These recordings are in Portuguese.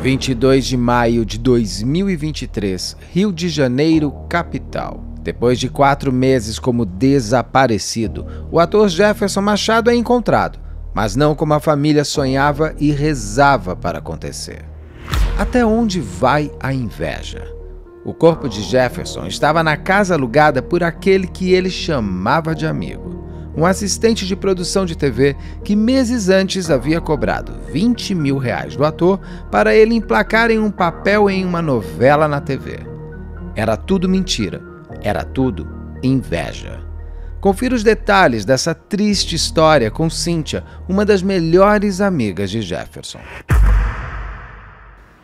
22 de maio de 2023, Rio de Janeiro, capital. Depois de quatro meses como desaparecido, o ator Jefferson Machado é encontrado, mas não como a família sonhava e rezava para acontecer. Até onde vai a inveja? O corpo de Jefferson estava na casa alugada por aquele que ele chamava de amigo um assistente de produção de TV que meses antes havia cobrado 20 mil reais do ator para ele emplacar em um papel em uma novela na TV. Era tudo mentira, era tudo inveja. Confira os detalhes dessa triste história com Cynthia, uma das melhores amigas de Jefferson.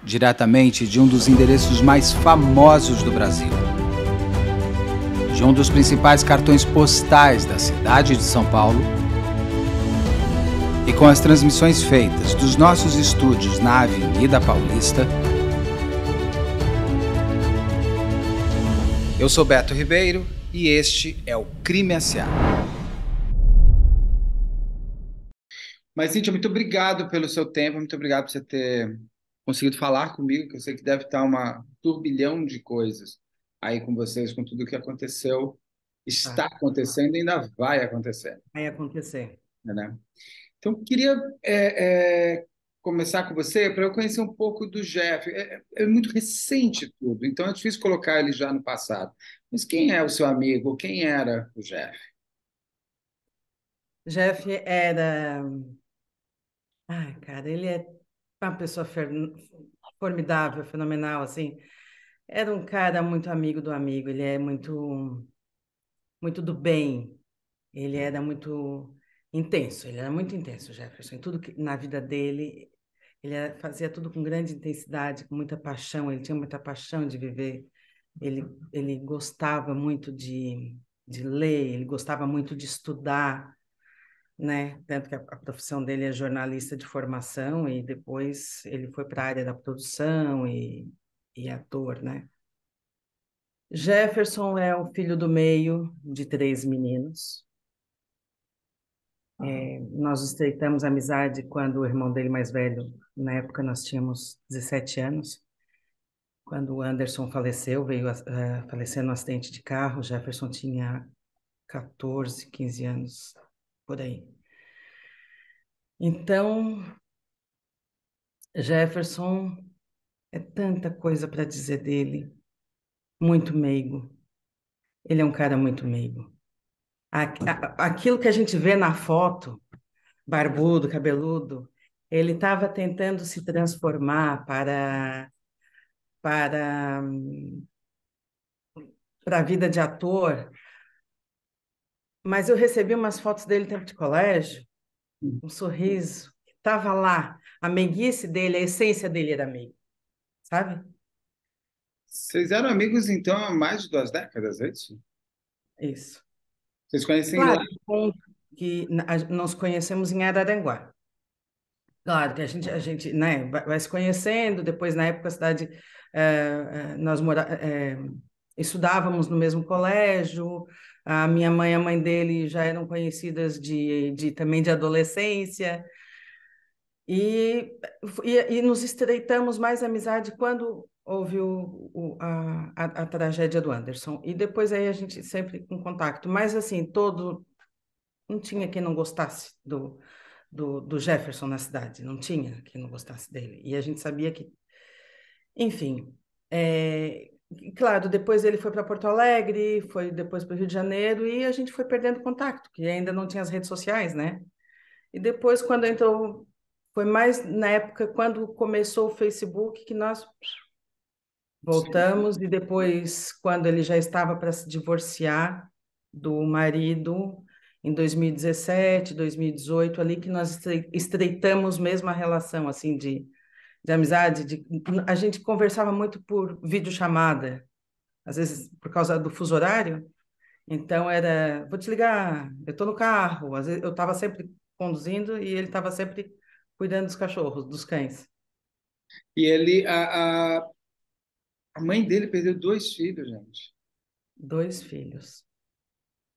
Diretamente de um dos endereços mais famosos do Brasil de um dos principais cartões postais da cidade de São Paulo, e com as transmissões feitas dos nossos estúdios na Avenida Paulista, eu sou Beto Ribeiro e este é o Crime S.A. Mas, Cíntia, muito obrigado pelo seu tempo, muito obrigado por você ter conseguido falar comigo, que eu sei que deve estar uma turbilhão de coisas aí com vocês, com tudo o que aconteceu, está tá. acontecendo e ainda vai acontecer. Vai acontecer. né? Então, queria é, é, começar com você para eu conhecer um pouco do Jeff. É, é, é, muito recente tudo, então é difícil colocar ele já no passado. Mas quem é o seu amigo? Quem era o Jeff? Jeff era. Ai, cara, ele é uma pessoa formidável, fenomenal, assim. É era um cara muito amigo do amigo, ele é muito, muito do bem, ele era muito intenso, ele era muito intenso, Jefferson. Em tudo que, na vida dele, ele era, fazia tudo com grande intensidade, com muita paixão, ele tinha muita paixão de viver, ele, ele gostava muito de, de ler, ele gostava muito de estudar, né? Tanto que a, a profissão dele é jornalista de formação e depois ele foi para a área da produção e e a dor, né? Jefferson é o filho do meio de três meninos. É, nós estreitamos amizade quando o irmão dele mais velho, na época nós tínhamos 17 anos. Quando o Anderson faleceu, veio a, a falecer no acidente de carro, Jefferson tinha 14, 15 anos, por aí. Então, Jefferson é tanta coisa para dizer dele. Muito meigo. Ele é um cara muito meigo. Aquilo que a gente vê na foto, barbudo, cabeludo, ele estava tentando se transformar para para para a vida de ator. Mas eu recebi umas fotos dele tempo de colégio, hum. um sorriso, estava lá, a meiguice dele, a essência dele era meigo sabe? Vocês eram amigos, então, há mais de duas décadas, é isso? Isso. Vocês conhecem claro, lá? Que nós conhecemos em Araranguá. Claro, que a gente, a gente né, vai, se conhecendo, depois, na época, a cidade, é, nós mora, é, estudávamos no mesmo colégio, a minha mãe e a mãe dele já eram conhecidas de, de também de adolescência, e, e, e, nos estreitamos mais a amizade quando houve o, o, a, a, a, tragédia do Anderson. E depois aí a gente sempre em contato. Mas assim, todo. Não tinha quem não gostasse do, do, do, Jefferson na cidade, não tinha quem não gostasse dele. E a gente sabia que. Enfim. É... Claro, depois ele foi para Porto Alegre, foi depois para o Rio de Janeiro e a gente foi perdendo contato, que ainda não tinha as redes sociais, né? E depois, quando entrou foi mais na época quando começou o Facebook que nós voltamos Sim. e depois quando ele já estava para se divorciar do marido em 2017, 2018 ali que nós estreitamos mesmo a relação assim de, de amizade, de, a gente conversava muito por videochamada, às vezes por causa do fuso horário. Então era, vou te ligar, eu estou no carro, às vezes eu estava sempre conduzindo e ele estava sempre cuidando dos cachorros, dos cães. E ele, a, a, a mãe dele perdeu dois filhos, gente. Dois filhos.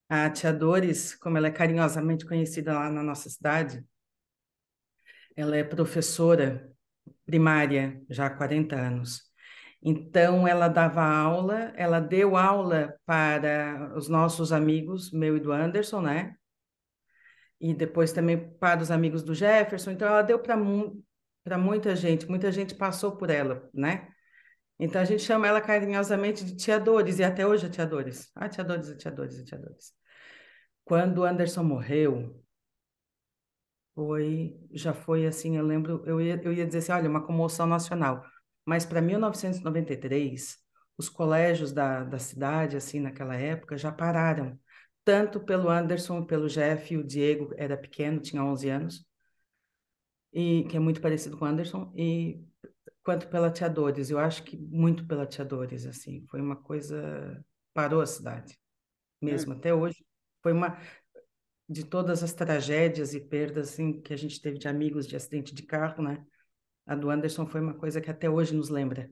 A tia Dores, como ela é carinhosamente conhecida lá na nossa cidade, ela é professora primária já há 40 anos. Então, ela dava aula, ela deu aula para os nossos amigos, meu e do Anderson, né? e depois também para os amigos do Jefferson. Então, ela deu para mu muita gente, muita gente passou por ela, né? Então, a gente chama ela carinhosamente de Tia Dores, e até hoje é Tia Dores. Ah, Tia Dores, Tia Dores, Tia Dores. Quando o Anderson morreu, foi, já foi assim, eu lembro, eu ia, eu ia dizer assim, olha, uma comoção nacional. Mas para 1993, os colégios da, da cidade, assim, naquela época, já pararam tanto pelo Anderson, pelo Jeff, o Diego era pequeno, tinha 11 anos, e que é muito parecido com o Anderson, e quanto pela Tia Dores. Eu acho que muito pela Tia Dores, assim, foi uma coisa parou a cidade mesmo é. até hoje. Foi uma de todas as tragédias e perdas assim que a gente teve de amigos de acidente de carro, né? A do Anderson foi uma coisa que até hoje nos lembra.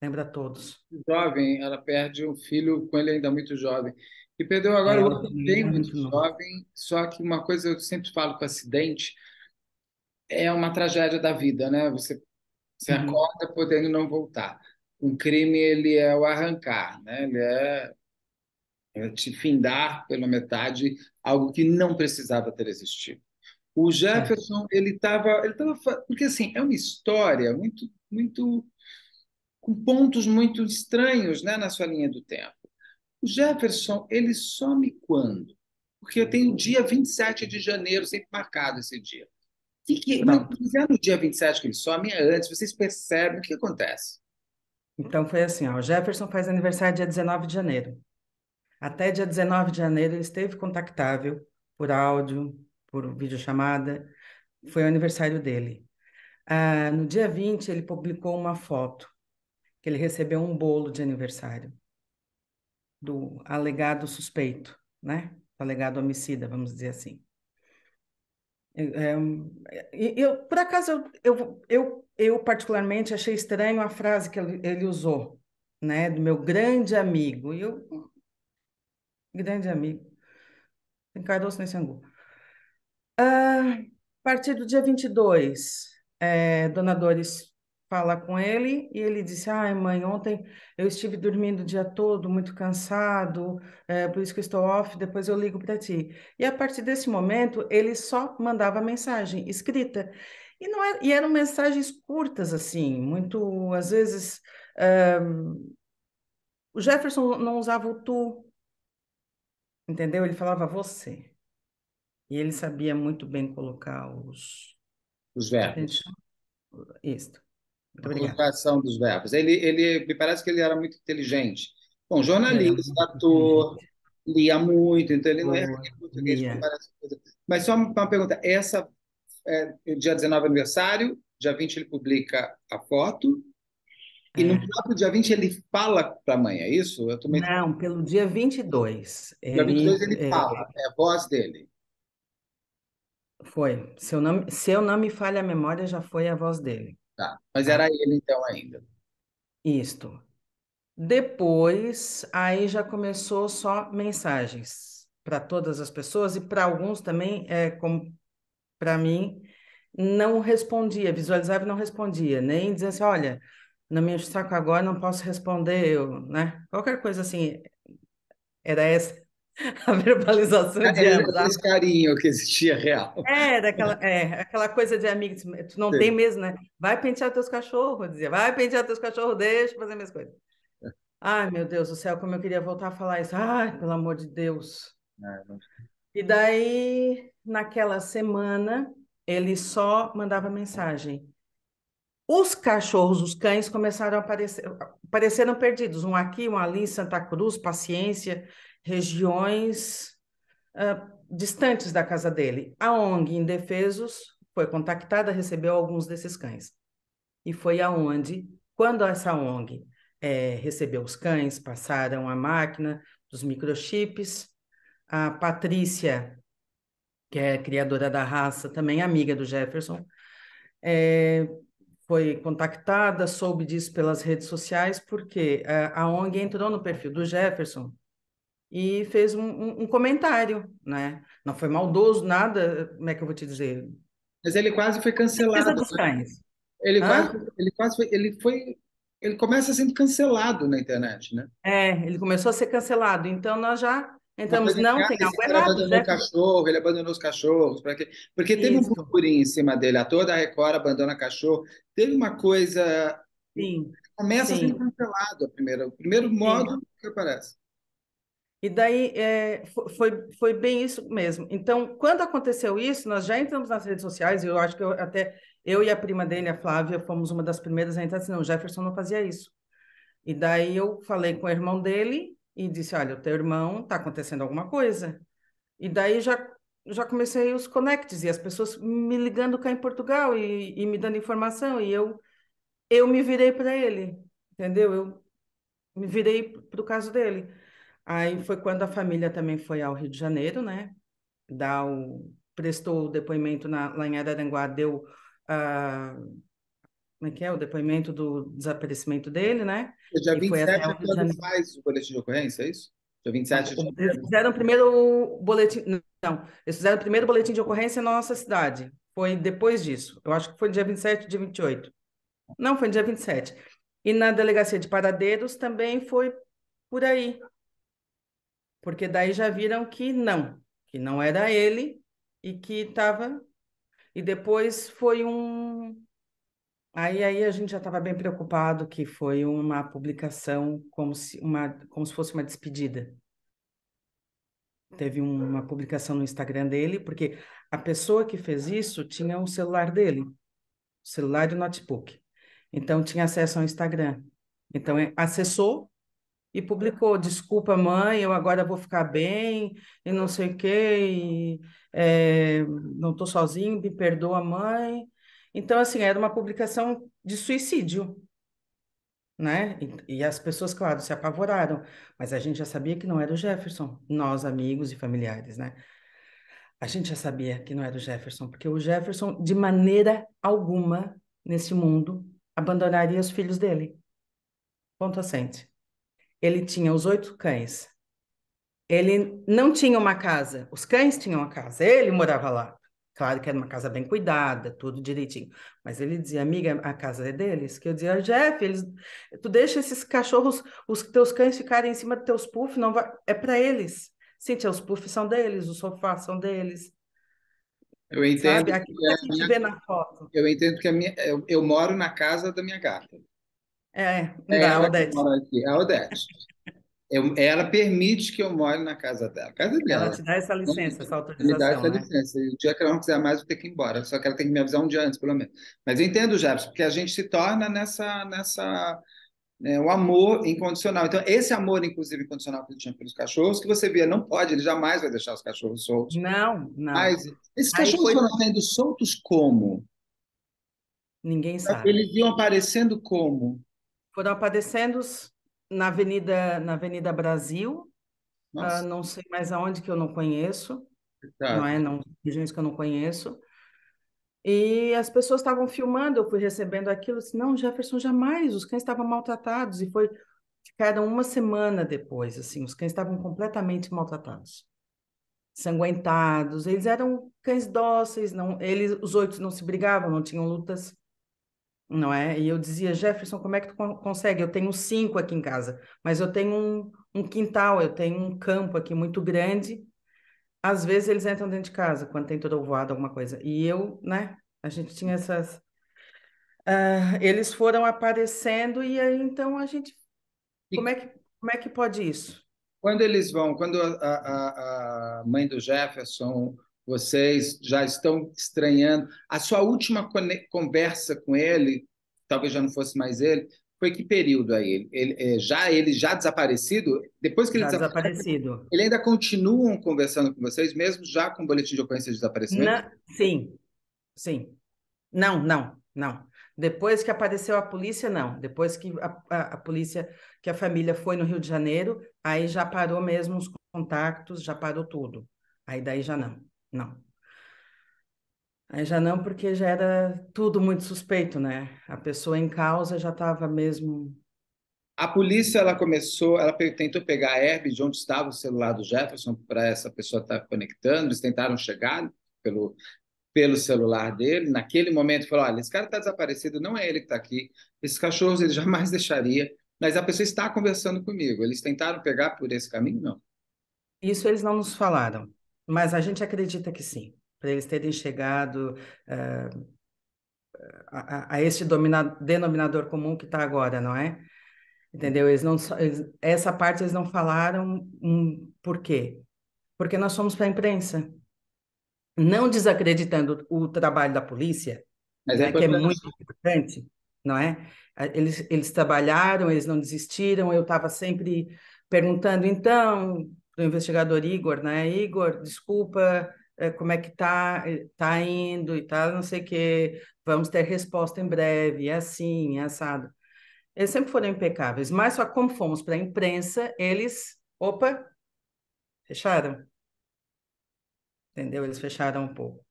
Lembra a todos. Jovem, ela perde um filho com ele ainda muito jovem. E perdeu agora é, o outro também é muito jovem, só que uma coisa eu sempre falo com acidente é uma tragédia da vida, né? Você, uhum. acorda podendo não voltar. Um crime ele é o arrancar, né? Ele é, é te findar pela metade algo que não precisava ter existido. O é. Jefferson é. ele estava ele tava, porque assim é uma história muito muito com pontos muito estranhos, né? Na sua linha do tempo. O Jefferson, ele some quando? Porque eu tenho o dia 27 de janeiro sempre marcado esse dia. Que que, não. Mas é no dia 27 que ele some, é antes. Vocês percebem o que acontece? Então foi assim, ó, o Jefferson faz aniversário dia 19 de janeiro. Até dia 19 de janeiro ele esteve contactável por áudio, por videochamada. Foi o aniversário dele. Ah, no dia 20 ele publicou uma foto que ele recebeu um bolo de aniversário do alegado suspeito, né? Alegado homicida, vamos dizer assim. É, é eu, por acaso, eu, eu, eu, particularmente achei estranho a frase que ele, ele usou, né? Do meu grande amigo. E eu, grande amigo. Encarou-se nesse angu. Ah, a partir do dia 22, é, dona Dores falar com ele e ele disse: Ai, mãe, ontem eu estive dormindo o dia todo, muito cansado, é, por isso que estou off, depois eu ligo para ti. E a partir desse momento, ele só mandava mensagem escrita. E, não era, é, e eram mensagens curtas, assim, muito. Às vezes. o Jefferson não usava o tu, entendeu? Ele falava você. E ele sabia muito bem colocar os. Os verbos. Isso. Muito obrigado. dos verbos. Ele, ele, me parece que ele era muito inteligente. Bom, jornalista, ator, lia muito, então ele não é português, me Mas só uma pergunta: essa, é, dia 19 é aniversário, dia 20 ele publica a foto, e no é. próprio dia 20 ele fala para a mãe, é isso? Eu também... Não, pelo dia 22. Dia 22 ele é... fala, é a voz dele. Foi. Se eu, não, se eu não me falha a memória, já foi a voz dele. Tá. Mas tá. era ele então ainda. Isto. Depois, aí já começou só mensagens para todas as pessoas e para alguns também, é, como para mim, não respondia, visualizava e não respondia, nem dizia assim, olha, não me enche agora, não posso responder, eu, né? Qualquer coisa assim, era essa a verbalização era de é, ambos. Tá? Esse carinho que existia real. É, daquela, é, aquela coisa de amigo, tu não Sim. tem mesmo, né? Vai pentear teus cachorros, dizia, vai pentear teus cachorros, deixa fazer minhas coisas. Ai, meu Deus do céu, como eu queria voltar a falar isso. Ai, pelo amor de Deus. É, e daí, naquela semana, ele só mandava mensagem. Os cachorros, os cães começaram a aparecer, apareceram perdidos, um aqui, um ali, Santa Cruz, Paciência regiões uh, distantes da casa dele. A ONG Indefesos foi contactada, recebeu alguns desses cães. E foi aonde, quando essa ONG é, recebeu os cães, passaram a máquina dos microchips, a Patrícia, que é criadora da raça, também amiga do Jefferson, é, foi contactada, soube disso pelas redes sociais, porque ah, a, a ONG entrou no perfil do Jefferson e fez um, um, comentário, né? Não foi maldoso, nada, como é que eu vou te dizer? Mas ele quase foi cancelado. Né? cães. Ele, vai, ele quase foi, ele foi, ele começa sendo cancelado na internet, né? É, ele começou a ser cancelado, então nós já entramos, não, tem algo errado. Ele abandonou né? cachorro, ele abandonou os cachorros, porque, porque teve um burburinho em cima dele, toda a Record abandona cachorro, teve uma coisa... Sim. Começa Sim. sendo cancelado, primeiro, o primeiro modo Sim. que aparece. E daí é, foi, foi bem isso mesmo. Então, quando aconteceu isso, nós já entramos nas redes sociais, e eu acho que eu, até eu e a prima dele, a Flávia, fomos uma das primeiras a entrar, assim, não, Jefferson não fazia isso. E daí eu falei com o irmão dele e disse, olha, o teu irmão está acontecendo alguma coisa. E daí já, já comecei os connects e as pessoas me ligando cá em Portugal e, e me dando informação, e eu, eu me virei para ele, entendeu? Eu me virei para o caso dele. Aí foi quando a família também foi ao Rio de Janeiro, né? Dá o, prestou o depoimento na, lá em Araranguá, deu uh, como é que é? o depoimento do desaparecimento dele, né? Dia 27 o plano faz o boletim de ocorrência, é isso? Dia 27 de janeiro. Eles fizeram o primeiro boletim, não, eles fizeram o primeiro boletim de ocorrência na nossa cidade. Foi depois disso. Eu acho que foi dia 27, dia 28. Não, foi dia 27. E na delegacia de Paradeiros também foi por aí porque daí já viram que não, que não era ele e que estava. E depois foi um. Aí, aí a gente já estava bem preocupado que foi uma publicação como se, uma, como se fosse uma despedida. Teve um, uma publicação no Instagram dele, porque a pessoa que fez isso tinha um celular dele, celular e notebook. Então tinha acesso ao Instagram. Então é, acessou e publicou: Desculpa, mãe, eu agora vou ficar bem, e não sei o quê, e, é, não estou sozinho, me perdoa, mãe. Então, assim, era uma publicação de suicídio. Né? E, e as pessoas, claro, se apavoraram, mas a gente já sabia que não era o Jefferson, nós, amigos e familiares, né? A gente já sabia que não era o Jefferson, porque o Jefferson, de maneira alguma, nesse mundo, abandonaria os filhos dele. Ponto assente. Ele tinha os oito cães. Ele não tinha uma casa. Os cães tinham uma casa. Ele morava lá. Claro que era uma casa bem cuidada, tudo direitinho. Mas ele dizia, amiga, a casa é deles? Que eu dizia, Jeff, eles, tu deixa esses cachorros, os teus cães ficarem em cima dos teus puffs, não vai... é para eles. Cintia, os puffs são deles, os sofás são deles. Eu entendo. Sabe? que a, minha... vê na foto. Eu entendo que a minha... eu, eu moro na casa da minha gata. É, é, é da Odete. Aqui, é a Odete. Eu, ela permite que eu more na casa dela. Casa dela. Ela te dá essa licença, essa autorização. Me dá essa né? licença. E o dia que ela não quiser mais, eu tenho que ir embora. Só que ela tem que me avisar um dia antes, pelo menos. Mas eu entendo, Jefferson, porque a gente se torna nessa. nessa né, o amor incondicional. Então, esse amor, inclusive, incondicional que gente tinha pelos cachorros, que você via, não pode, ele jamais vai deixar os cachorros soltos. Não, não. Mas esses cachorros foi... foram sendo soltos como? Ninguém sabe. Eles iam aparecendo como? Foram aparecendo na Avenida, na Avenida Brasil, uh, não sei mais aonde que eu não conheço, Exato. Tá. não é? Não, regiões que eu não conheço. E as pessoas estavam filmando, eu fui recebendo aquilo, assim, não, Jefferson, jamais, os cães estavam maltratados, e foi, ficaram uma semana depois, assim, os cães estavam completamente maltratados, sanguentados, eles eram cães dóceis, não, eles, os oito não se brigavam, não tinham lutas, não é? E eu dizia, Jefferson, como é que tu consegue? Eu tenho cinco aqui em casa, mas eu tenho um, um quintal, eu tenho um campo aqui muito grande. Às vezes eles entram dentro de casa, quando tem trovoada, alguma coisa. E eu, né? A gente tinha essas... Uh, eles foram aparecendo e aí, então a gente... Como é que, como é que pode isso? Quando eles vão, quando a, a, a mãe do Jefferson vocês já estão estranhando. A sua última conversa com ele, talvez já não fosse mais ele, foi que período aí? Ele, ele, é, já ele já desaparecido? Depois que ele desaparecido, Ele ainda continuam conversando com vocês, mesmo já com o boletim de ocorrência de desaparecimento? Na, sim, sim. Não, não, não. Depois que apareceu a polícia, não. Depois que a, a, a, polícia, que a família foi no Rio de Janeiro, aí já parou mesmo os contactos, já parou tudo. Aí daí já não. Não. Aí já não, porque já era tudo muito suspeito, né? A pessoa em causa já estava mesmo. A polícia ela começou, ela tentou pegar a Herbie de onde estava o celular do Jefferson para essa pessoa estar tá conectando. Eles tentaram chegar pelo, pelo celular dele. Naquele momento, falou: olha, esse cara está desaparecido, não é ele que está aqui. Esses cachorros ele jamais deixaria. Mas a pessoa está conversando comigo. Eles tentaram pegar por esse caminho? Não. Isso eles não nos falaram. Mas a gente acredita que sim, para eles terem chegado uh, a, a, denominador comum que está agora, não é? Entendeu? Eles não, eles, essa parte eles não falaram um, por quê? Porque nós somos para a imprensa. Não desacreditando o trabalho da polícia, Mas né, é né, que é muito importante, não é? Eles, eles trabalharam, eles não desistiram, eu estava sempre perguntando, então, do investigador Igor, né? Igor, desculpa, eh, como é que tá, eh, tá indo e tal, não sei o quê, vamos ter resposta em breve, é assim, é assado. Eles sempre foram impecáveis, mas só como fomos para a imprensa, eles, opa, fecharam. Entendeu? Eles fecharam um pouco.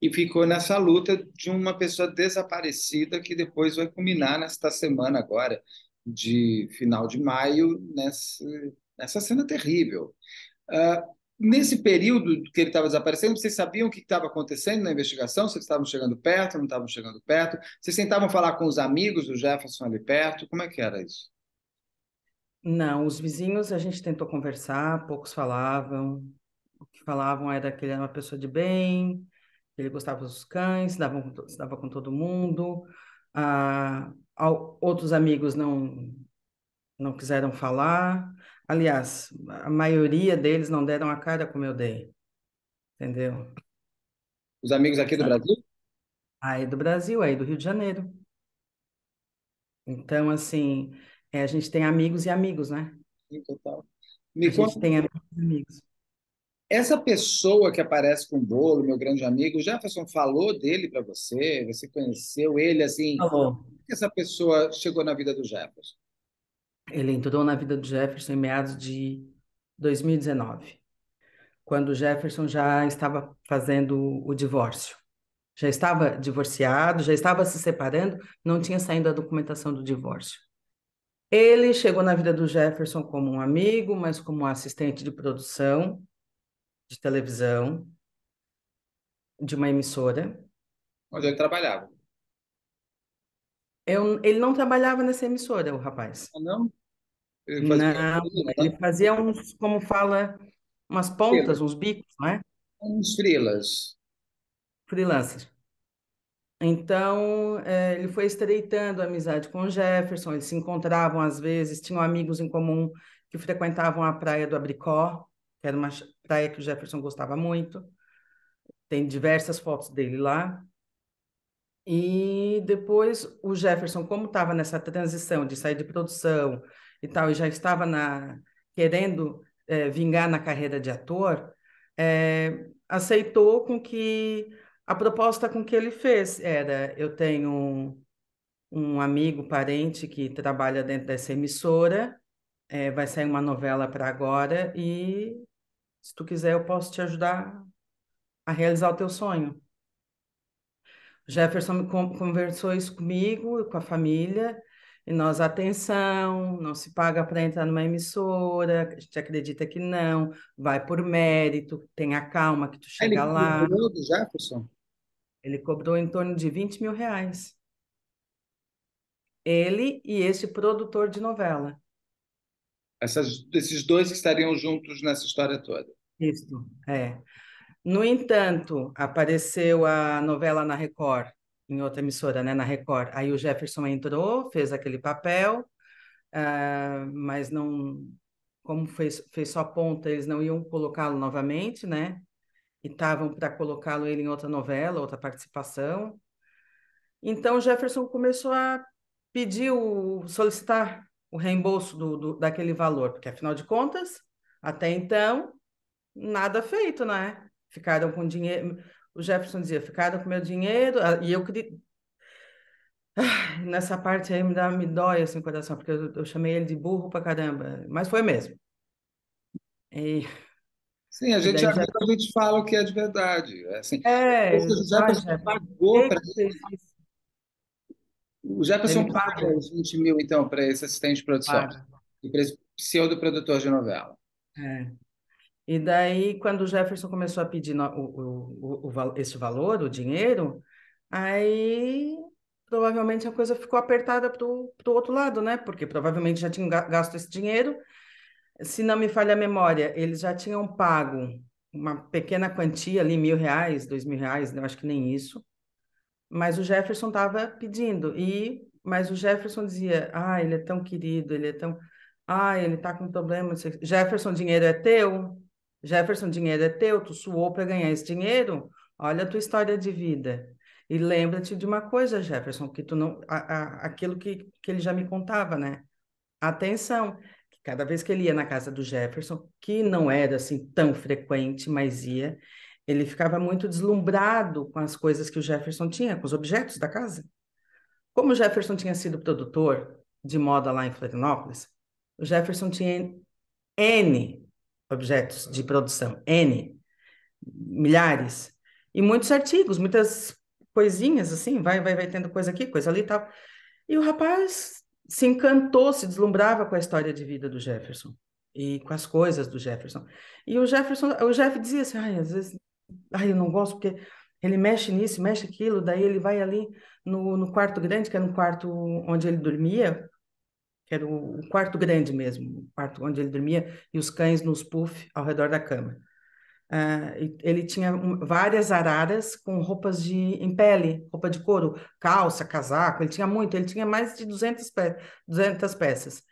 E ficou nessa luta de uma pessoa desaparecida que depois vai culminar nesta semana agora, de final de maio, nesse essa cena é terrível. Uh, nesse período que ele estava desaparecendo, vocês sabiam o que estava acontecendo na investigação? Vocês estavam chegando perto, não estavam chegando perto? Vocês tentavam falar com os amigos do Jefferson ali perto? Como é que era isso? Não, os vizinhos a gente tentou conversar, poucos falavam. O que falavam era que ele era uma pessoa de bem, ele gostava dos cães, se dava, se dava com todo mundo. Ah, outros amigos não, não quiseram falar. Aliás, a maioria deles não deram a cara como eu dei. Entendeu? Os amigos aqui do Brasil? Aí ah, é do Brasil, é aí do Rio de Janeiro. Então, assim, é, a gente tem amigos e amigos, né? Sim, total. Me a conta... gente tem amigos e amigos. Essa pessoa que aparece com o bolo, meu grande amigo, o Jefferson falou dele para você? Você conheceu ele assim? Falou. Como que essa pessoa chegou na vida do Jefferson? Ele entrou na vida do Jefferson em meados de 2019, quando o Jefferson já estava fazendo o divórcio. Já estava divorciado, já estava se separando, não tinha saído a documentação do divórcio. Ele chegou na vida do Jefferson como um amigo, mas como assistente de produção de televisão de uma emissora. Onde ele trabalhava? Eu, ele não trabalhava nessa emissora, o rapaz. Não? Ele fazia... Não, tá? ele fazia uns, como fala, umas pontas, uns bicos, não é? Uns frilas. Freelancer. Então, é, ele foi estreitando a amizade com o Jefferson, eles se encontravam às vezes, tinham amigos em comum que frequentavam a praia do Abricó, que era uma praia que o Jefferson gostava muito. Tem diversas fotos dele lá. E depois o Jefferson, como estava nessa transição de sair de produção, e tal, e já estava na, querendo é, vingar na carreira de ator, é, aceitou com que a proposta com que ele fez era: eu tenho um, um amigo, parente que trabalha dentro dessa emissora, é, vai sair uma novela para agora e se tu quiser eu posso te ajudar a realizar o teu sonho. Jefferson conversou isso comigo, com a família, e nós, atenção, não se paga para entrar numa emissora, a gente acredita que não, vai por mérito, tenha calma que tu ah, chega Ele lá. Ele cobrou do Jefferson? Ele cobrou em torno de 20 mil reais. Ele e esse produtor de novela. Essas, esses dois que estariam juntos nessa história toda. Isso, é. No entanto, apareceu a novela na Record, em outra emissora, né, na Record. Aí o Jefferson entrou, fez aquele papel, uh, mas não, como fez, fez só ponta, eles não iam colocá-lo novamente, né? E estavam para colocá-lo ele em outra novela, outra participação. Então o Jefferson começou a pedir, o, solicitar o reembolso do, do, daquele valor, porque afinal de contas, até então, nada feito, né? Ficaram com dinheiro o Jefferson dizia, ficada com meu dinheiro, ah, e eu queria. nessa parte aí me, dá, me dói assim o coração, porque eu, eu chamei ele de burro pra caramba, mas foi mesmo. E... Sim, a gente, já... a gente fala o que é de verdade. É assim, é, o Jefferson já... pagou para O Jefferson ele paga os 20 mil, então, para esse assistente de produção, para esse pseudo-produtor de novela. É. E daí, quando o Jefferson começou a pedir o, o, o, esse valor, o dinheiro, aí provavelmente a coisa ficou apertada para o outro lado, né? Porque provavelmente já tinham gasto esse dinheiro. Se não me falha a memória, eles já tinham pago uma pequena quantia ali, mil reais, dois mil reais, eu acho que nem isso. Mas o Jefferson estava pedindo e, mas o Jefferson dizia, ah, ele é tão querido, ele é tão, ah, ele está com problema. Jefferson, dinheiro é teu? Jefferson, dinheiro é teu, tu suou para ganhar esse dinheiro, olha a tua história de vida. E lembra-te de uma coisa, Jefferson, que tu não. A, a, aquilo que, que ele já me contava, né? Atenção, que cada vez que ele ia na casa do Jefferson, que não era assim tão frequente, mas ia, ele ficava muito deslumbrado com as coisas que o Jefferson tinha, com os objetos da casa. Como o Jefferson tinha sido produtor de moda lá em Florianópolis, o Jefferson tinha N objetos de produção, N, milhares, e muitos artigos, muitas coisinhas assim, vai, vai, vai tendo coisa aqui, coisa ali e tal. E o rapaz se encantou, se deslumbrava com a história de vida do Jefferson e com as coisas do Jefferson. E o Jefferson, o Jeff dizia assim, ai, às vezes, ai, eu não gosto porque ele mexe nisso, mexe aquilo, daí ele vai ali no, no quarto grande, que era é um quarto onde ele dormia, que era um quarto grande mesmo, um quarto onde ele dormia, e os cães nos puff ao redor da cama. Uh, ele tinha várias araras com roupas de, em pele, roupa de couro, calça, casaco, ele tinha muito, ele tinha mais de 200, pe 200 peças.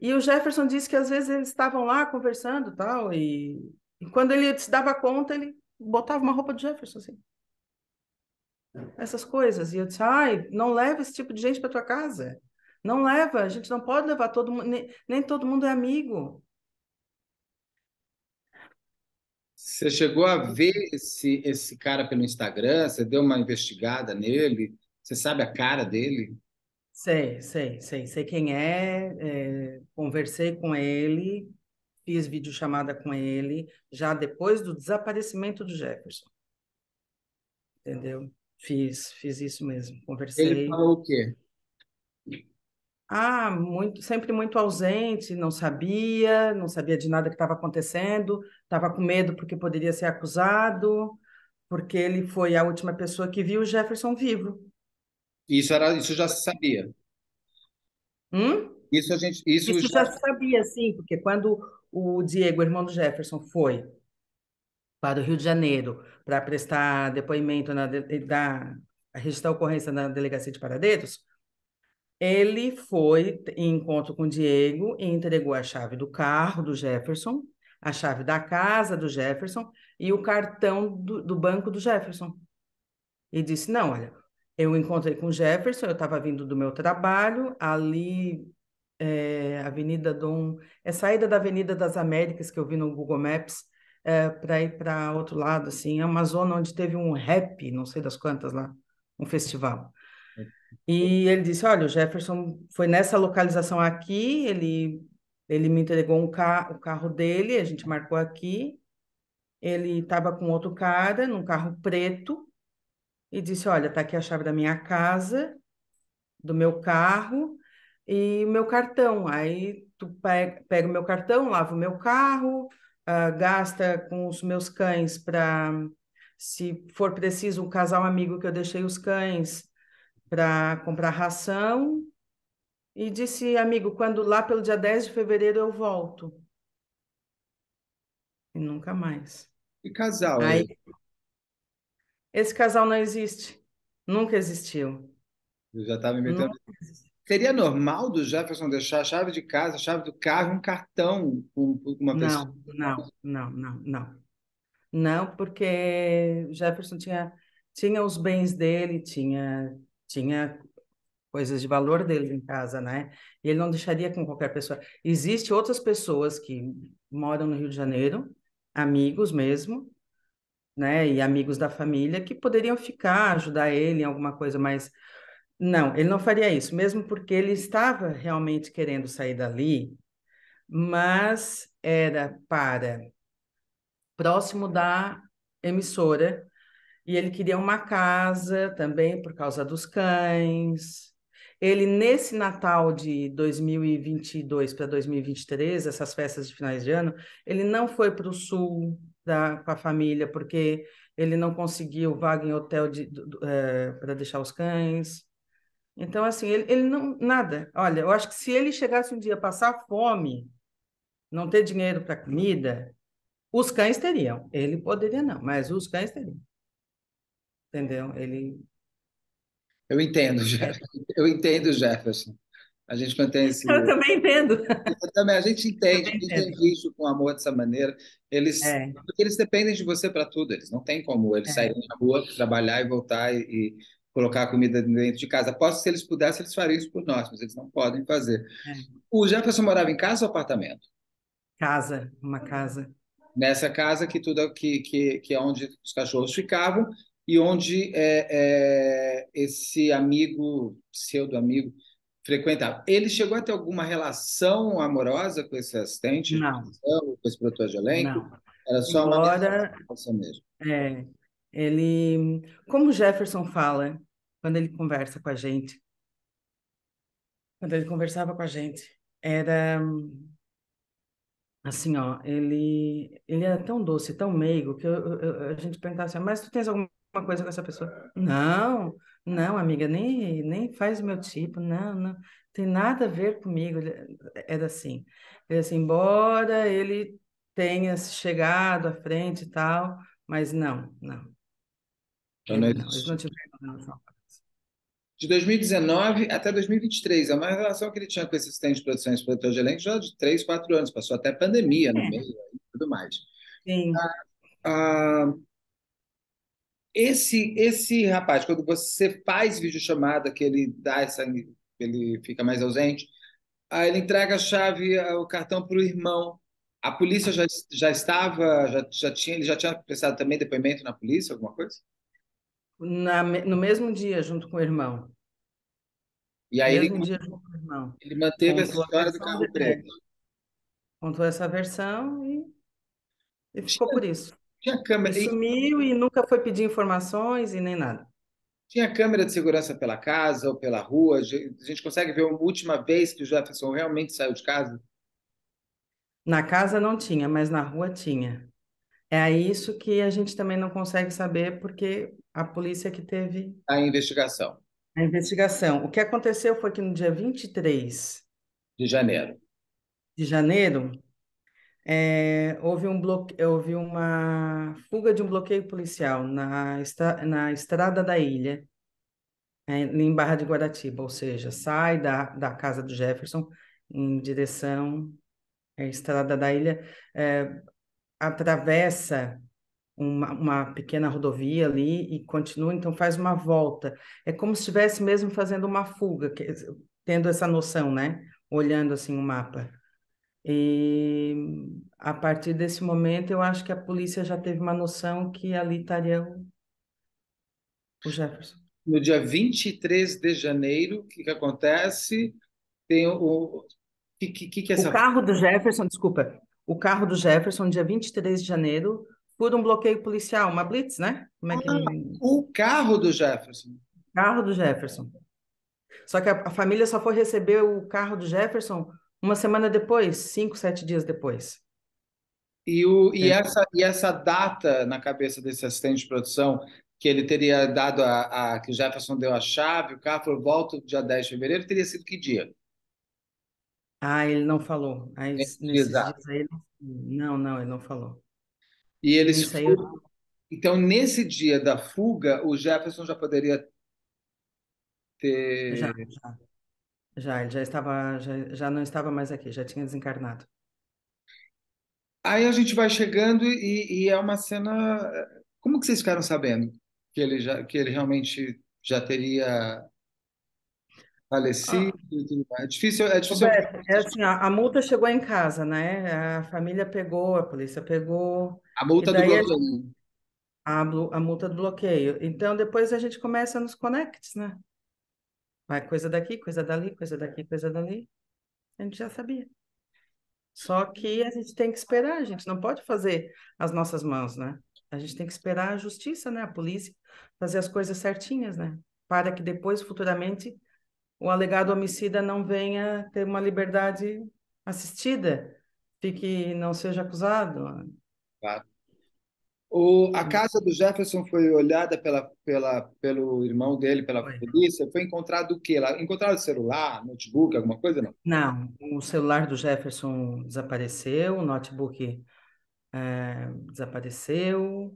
E o Jefferson disse que às vezes eles estavam lá conversando tal, e, e quando ele se dava conta, ele botava uma roupa do Jefferson, assim. Essas coisas. E eu disse, ai, não leva esse tipo de gente para tua casa. Não leva, a gente não pode levar todo mundo, nem, nem todo mundo é amigo. Você chegou a ver esse, esse cara pelo Instagram? Você deu uma investigada nele? Você sabe a cara dele? Sei, sei, sei, sei quem é, é conversei com ele, fiz videochamada com ele, já depois do desaparecimento do Jefferson. Entendeu? Fiz, fiz isso mesmo, conversei. Ele falou o quê? Ah, muito, sempre muito ausente, não sabia, não sabia de nada que estava acontecendo, estava com medo porque poderia ser acusado, porque ele foi a última pessoa que viu o Jefferson vivo. Isso era, isso já se sabia. Hum? Isso a gente, isso, isso já... se sabia, sim, porque quando o Diego, irmão do Jefferson, foi para o Rio de Janeiro para prestar depoimento na da registrar ocorrência na delegacia de Paradeiros, ele foi em encontro com o Diego e entregou a chave do carro do Jefferson, a chave da casa do Jefferson e o cartão do, do banco do Jefferson. E disse: Não, olha, eu encontrei com o Jefferson, eu estava vindo do meu trabalho, ali, é, Avenida Dom. É saída da Avenida das Américas que eu vi no Google Maps. É, para ir para outro lado, assim, é uma zona onde teve um rap, não sei das quantas lá, um festival. E ele disse: Olha, o Jefferson foi nessa localização aqui, ele, ele me entregou um ca o carro dele, a gente marcou aqui. Ele estava com outro cara, num carro preto, e disse: Olha, está aqui a chave da minha casa, do meu carro e meu cartão. Aí tu pega, pega o meu cartão, lava o meu carro, uh, gasta com os meus cães para, se for preciso, um casal amigo que eu deixei os cães para comprar ração e disse, amigo, quando lá pelo dia 10 de fevereiro eu volto. E nunca mais. E casal? Aí, Esse casal não existe. Nunca existiu. Eu já estava inventando. Seria normal do Jefferson deixar a chave de casa, a chave do carro, um cartão com uma pessoa? Não, não, não, não, não. Não, porque Jefferson tinha, tinha os bens dele, tinha tinha coisas de valor dele em casa, né? E ele não deixaria com qualquer pessoa. Existem outras pessoas que moram no Rio de Janeiro, amigos mesmo, né? E amigos da família que poderiam ficar, ajudar ele em alguma coisa, mas não, ele não faria isso, mesmo porque ele estava realmente querendo sair dali, mas era para próximo da emissora e ele queria uma casa também por causa dos cães. Ele, nesse Natal de 2022 para 2023, essas festas de finais de ano, ele não foi para o sul da, com a família, porque ele não conseguiu vaga em hotel de, é, eh, para deixar os cães. Então, assim, ele, ele não. Nada. Olha, eu acho que se ele chegasse um dia a passar fome, não ter dinheiro para comida, os cães teriam. Ele poderia não, mas os cães teriam entendeu? Ele. Eu entendo, é. Jefferson. Eu entendo, Jefferson. A gente mantém esse. Eu também entendo. Eu também, a gente entende, a gente entende isso com amor dessa maneira. Eles, é. Porque eles dependem de você para tudo, eles não têm como eles é. saírem na rua, trabalhar e voltar e, colocar a comida dentro de casa. Aposto que se eles pudessem, eles fariam isso por nós, mas eles não podem fazer. É. O Jefferson morava em casa ou apartamento? Casa, uma casa. Nessa casa que tudo que, que, que é onde os cachorros ficavam, e onde é, é, esse amigo, pseudo-amigo, frequentava. Ele chegou a ter alguma relação amorosa com esse assistente? Não. Com esse produtor de elenco? Não. Era só Embora, uma mesmo. É, ele, como o Jefferson fala quando ele conversa com a gente, quando ele conversava com a gente, era assim, ó, ele, ele era tão doce, tão meigo, que eu, eu, a gente perguntava assim, mas tu tens alguma alguma coisa com essa pessoa. Não, não, amiga, nem, nem faz o meu tipo, não, não, tem nada a ver comigo. Era é, é assim. Era é assim, embora ele tenha chegado à frente e tal, mas não, não. Então, não, eles não tiveram relação. De 2019 até 2023, a maior relação que ele tinha com esse assistente de produção e produtor de elenco já de três quatro anos, passou até pandemia no meio e tudo mais. Sim. Ah, ah esse, esse rapaz, quando você faz videochamada, que ele dá essa. ele fica mais ausente, aí ele entrega a chave, o cartão para o irmão. A polícia já, já estava, já, já tinha, ele já tinha prestado também depoimento na polícia, alguma coisa? Na, no mesmo dia, junto com o irmão. E aí ele, dia, irmão. ele, manteve Contou essa história do carro preto. Contou essa versão e, e ficou por isso. Tinha câmera. sumiu e nunca foi pedir informações e nem nada. Tinha câmera de segurança pela casa ou pela rua? A gente consegue ver a última vez que o Jefferson realmente saiu de casa? Na casa não tinha, mas na rua tinha. É isso que a gente também não consegue saber, porque a polícia que teve. A investigação. A investigação. O que aconteceu foi que no dia 23 de janeiro. De janeiro, é, houve, um bloque... houve uma fuga de um bloqueio policial na, estra... na estrada da ilha, é, em Barra de Guaratiba, ou seja, sai da, da casa do Jefferson em direção à estrada da ilha, é, atravessa uma, uma, pequena rodovia ali e continua, então faz uma volta. É como se estivesse mesmo fazendo uma fuga, que, tendo essa noção, né? Olhando assim o mapa. E a partir desse momento, eu acho que a polícia já teve uma noção que ali estaria o, o Jefferson. No dia 23 de janeiro, o que, que acontece? Tem o. Que, que, que é essa... O carro do Jefferson, desculpa. O carro do Jefferson, dia 23 de janeiro, por um bloqueio policial, uma blitz, né? Como é que... Ah, o carro do Jefferson. O carro do Jefferson. Só que a, a família só foi receber o carro do Jefferson uma semana depois, cinco, sete dias depois. E, o, e, é. essa, e essa data na cabeça desse assistente de produção, que ele teria dado a, a que o Jefferson deu a chave, o carro falou, volta dia 10 de fevereiro, teria sido que dia? Ah, ele não falou. Aí, é, Exato. Aí, não, não, ele não falou. E ele se Então, nesse dia da fuga, o Jefferson já poderia ter. Já, já. Já, ele já estava, já, já não estava mais aqui, já tinha desencarnado. Aí a gente vai chegando e, e, é uma cena. Como que vocês ficaram sabendo que ele já, que ele realmente já teria falecido? Ah. É difícil, é difícil. Roberto, é assim, a, a, multa chegou em casa, né? A família pegou, a polícia pegou. A multa do bloqueio. A, a, multa do bloqueio. Então depois a gente começa nos connects, né? Vai coisa daqui, coisa dali, coisa daqui, coisa dali. A gente já sabia. Só que a gente tem que esperar, a gente não pode fazer as nossas mãos, né? A gente tem que esperar a justiça, né? A polícia fazer as coisas certinhas, né? Para que depois, futuramente, o alegado homicida não venha ter uma liberdade assistida, fique não seja acusado. Claro. O, a uhum. casa do Jefferson foi olhada pela, pela, pelo irmão dele, pela foi. polícia. Foi encontrado o quê? Lá, encontraram celular, notebook, alguma coisa? Não? não, o celular do Jefferson desapareceu, o notebook é, desapareceu,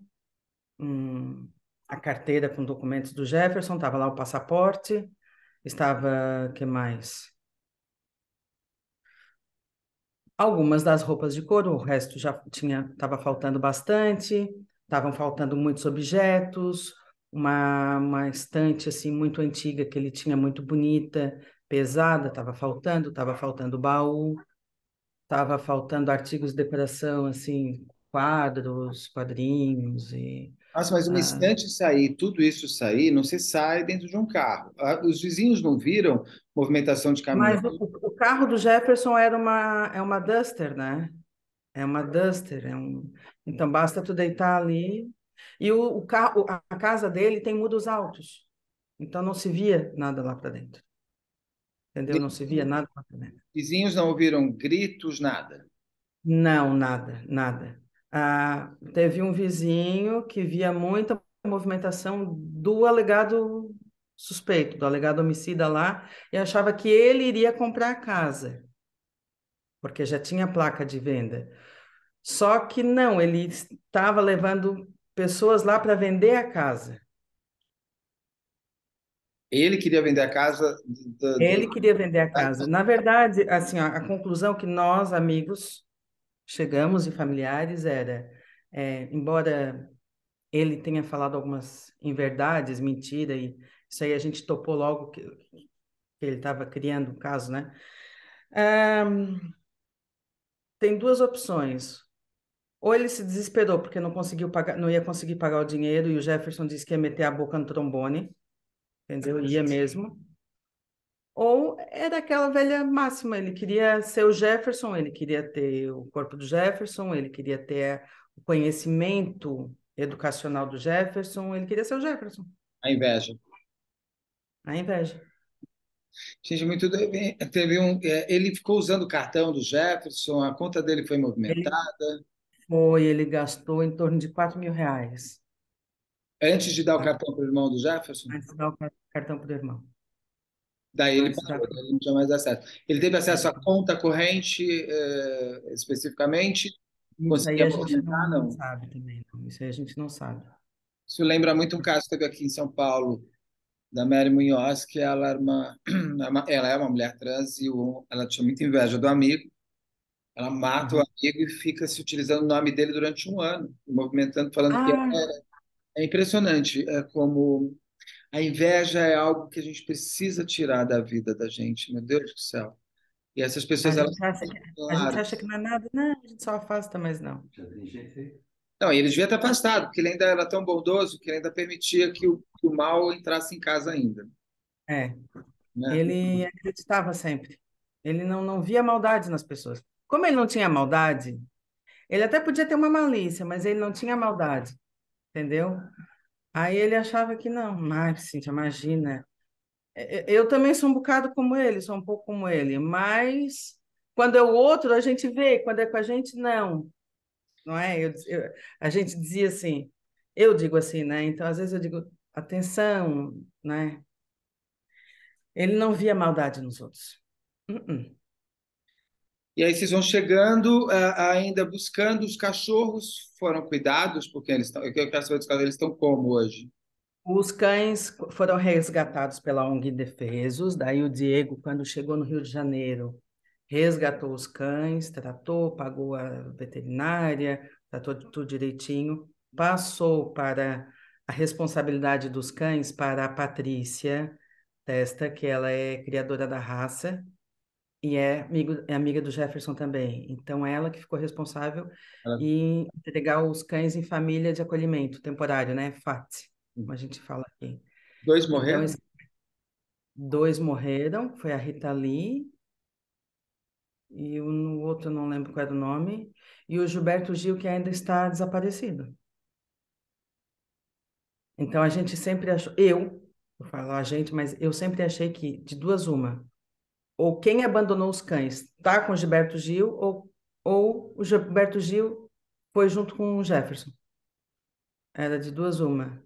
hum, a carteira com documentos do Jefferson, estava lá o passaporte, estava, que mais? algumas das roupas de couro, o resto já tinha estava faltando bastante, estavam faltando muitos objetos, uma, uma estante assim muito antiga que ele tinha muito bonita, pesada, estava faltando, estava faltando baú, estava faltando artigos de decoração assim, quadros, quadrinhos e nossa, mas uma ah. instante sair, tudo isso sair, não se sai dentro de um carro. Ah, os vizinhos não viram movimentação de caminhão. Mas o, o carro do Jefferson era uma, é uma Duster, né? É uma Duster. É um... Então basta tu deitar ali. E o, o carro, a casa dele tem muros altos. Então não se via nada lá para dentro. Entendeu? Não se via nada lá para dentro. Vizinhos não ouviram gritos, nada? Não, nada, nada. Ah, teve um vizinho que via muita movimentação do alegado suspeito, do alegado homicida lá, e achava que ele iria comprar a casa, porque já tinha placa de venda. Só que não, ele estava levando pessoas lá para vender a casa. Ele queria vender a casa. Do, do... Ele queria vender a ah, casa. Então Na verdade, assim, a conclusão que nós, amigos, chegamos e familiares era, é, embora ele tenha falado algumas inverdades, mentira, e isso aí a gente topou logo que, que ele estava criando o caso, né? tem duas opções. Ou ele se desesperou porque não conseguiu pagar, não ia conseguir pagar o dinheiro, e o Jefferson disse que ia meter a boca no trombone, entendeu? Ia mesmo. Ou era é aquela velha máxima, ele queria ser o Jefferson, ele queria ter o corpo do Jefferson, ele queria ter o conhecimento educacional do Jefferson, ele queria ser o Jefferson. A inveja. A inveja. Gente, muito teve um, é, ele ficou usando o cartão do Jefferson, a conta dele foi movimentada. Foi, ele gastou em torno de 4 mil reais. Antes de dar o tá. cartão para o irmão do Jefferson? Antes de dar o cartão para o irmão. Daí ele, parou, ele não tinha mais acesso. Ele teve acesso à conta corrente eh, especificamente? Isso aí a gente não, não, sabe também. Não. Isso aí a gente não sabe. Isso lembra muito um caso que teve aqui em São Paulo, da Mary Munhoz, que ela, era uma, é ela é uma mulher trans e ela tinha muita inveja do amigo. Ela mata uhum. o amigo e fica se utilizando o nome dele durante um ano, movimentando, falando ah. que era. É impressionante é, como a inveja é algo que a gente precisa tirar da vida da gente, meu Deus do céu. E essas pessoas. A gente, acha, que, a gente acha que não é nada, não, né? a gente só afasta, mas não. Não, ele devia estar afastado, porque ele ainda era tão bondoso que ele ainda permitia que o, que o mal entrasse em casa ainda. É. Né? Ele acreditava sempre. Ele não, não via maldade nas pessoas. Como ele não tinha maldade, ele até podia ter uma malícia, mas ele não tinha maldade, entendeu? Aí ele achava que não, mas, Cintia, imagina. Eu também sou um bocado como ele, sou um pouco como ele, mas quando é o outro, a gente vê, quando é com a gente, não. Não é? Eu, eu, a gente dizia assim, eu digo assim, né? Então, às vezes eu digo, atenção, né? Ele não via maldade nos outros. Uh -uh. E aí vocês vão chegando, é, ainda buscando. Os cachorros foram cuidados, porque eles estão. Eu quero saber dos cachorros, eles estão como hoje? Os cães foram resgatados pela ONG Defesos. Daí o Diego, quando chegou no Rio de Janeiro, resgatou os cães, tratou, pagou a veterinária, tratou tudo direitinho, passou para a responsabilidade dos cães para a Patrícia Testa, que ela é criadora da raça, e é, amigo, é amiga do Jefferson também. Então, ela que ficou responsável ela... em entregar os cães em família de acolhimento temporário, né? FAT, como a gente fala aqui. Dois então, morreram? Então, dois morreram, foi a Rita Lee e o no outro, não lembro qual era o nome, e o Gilberto Gil, que ainda está desaparecido. Então, a gente sempre achou... Eu, eu falo a gente, mas eu sempre achei que, de duas, uma ou quem abandonou os cães está com o Gilberto Gil ou, ou o Gilberto Gil foi junto com o Jefferson. Era de duas uma.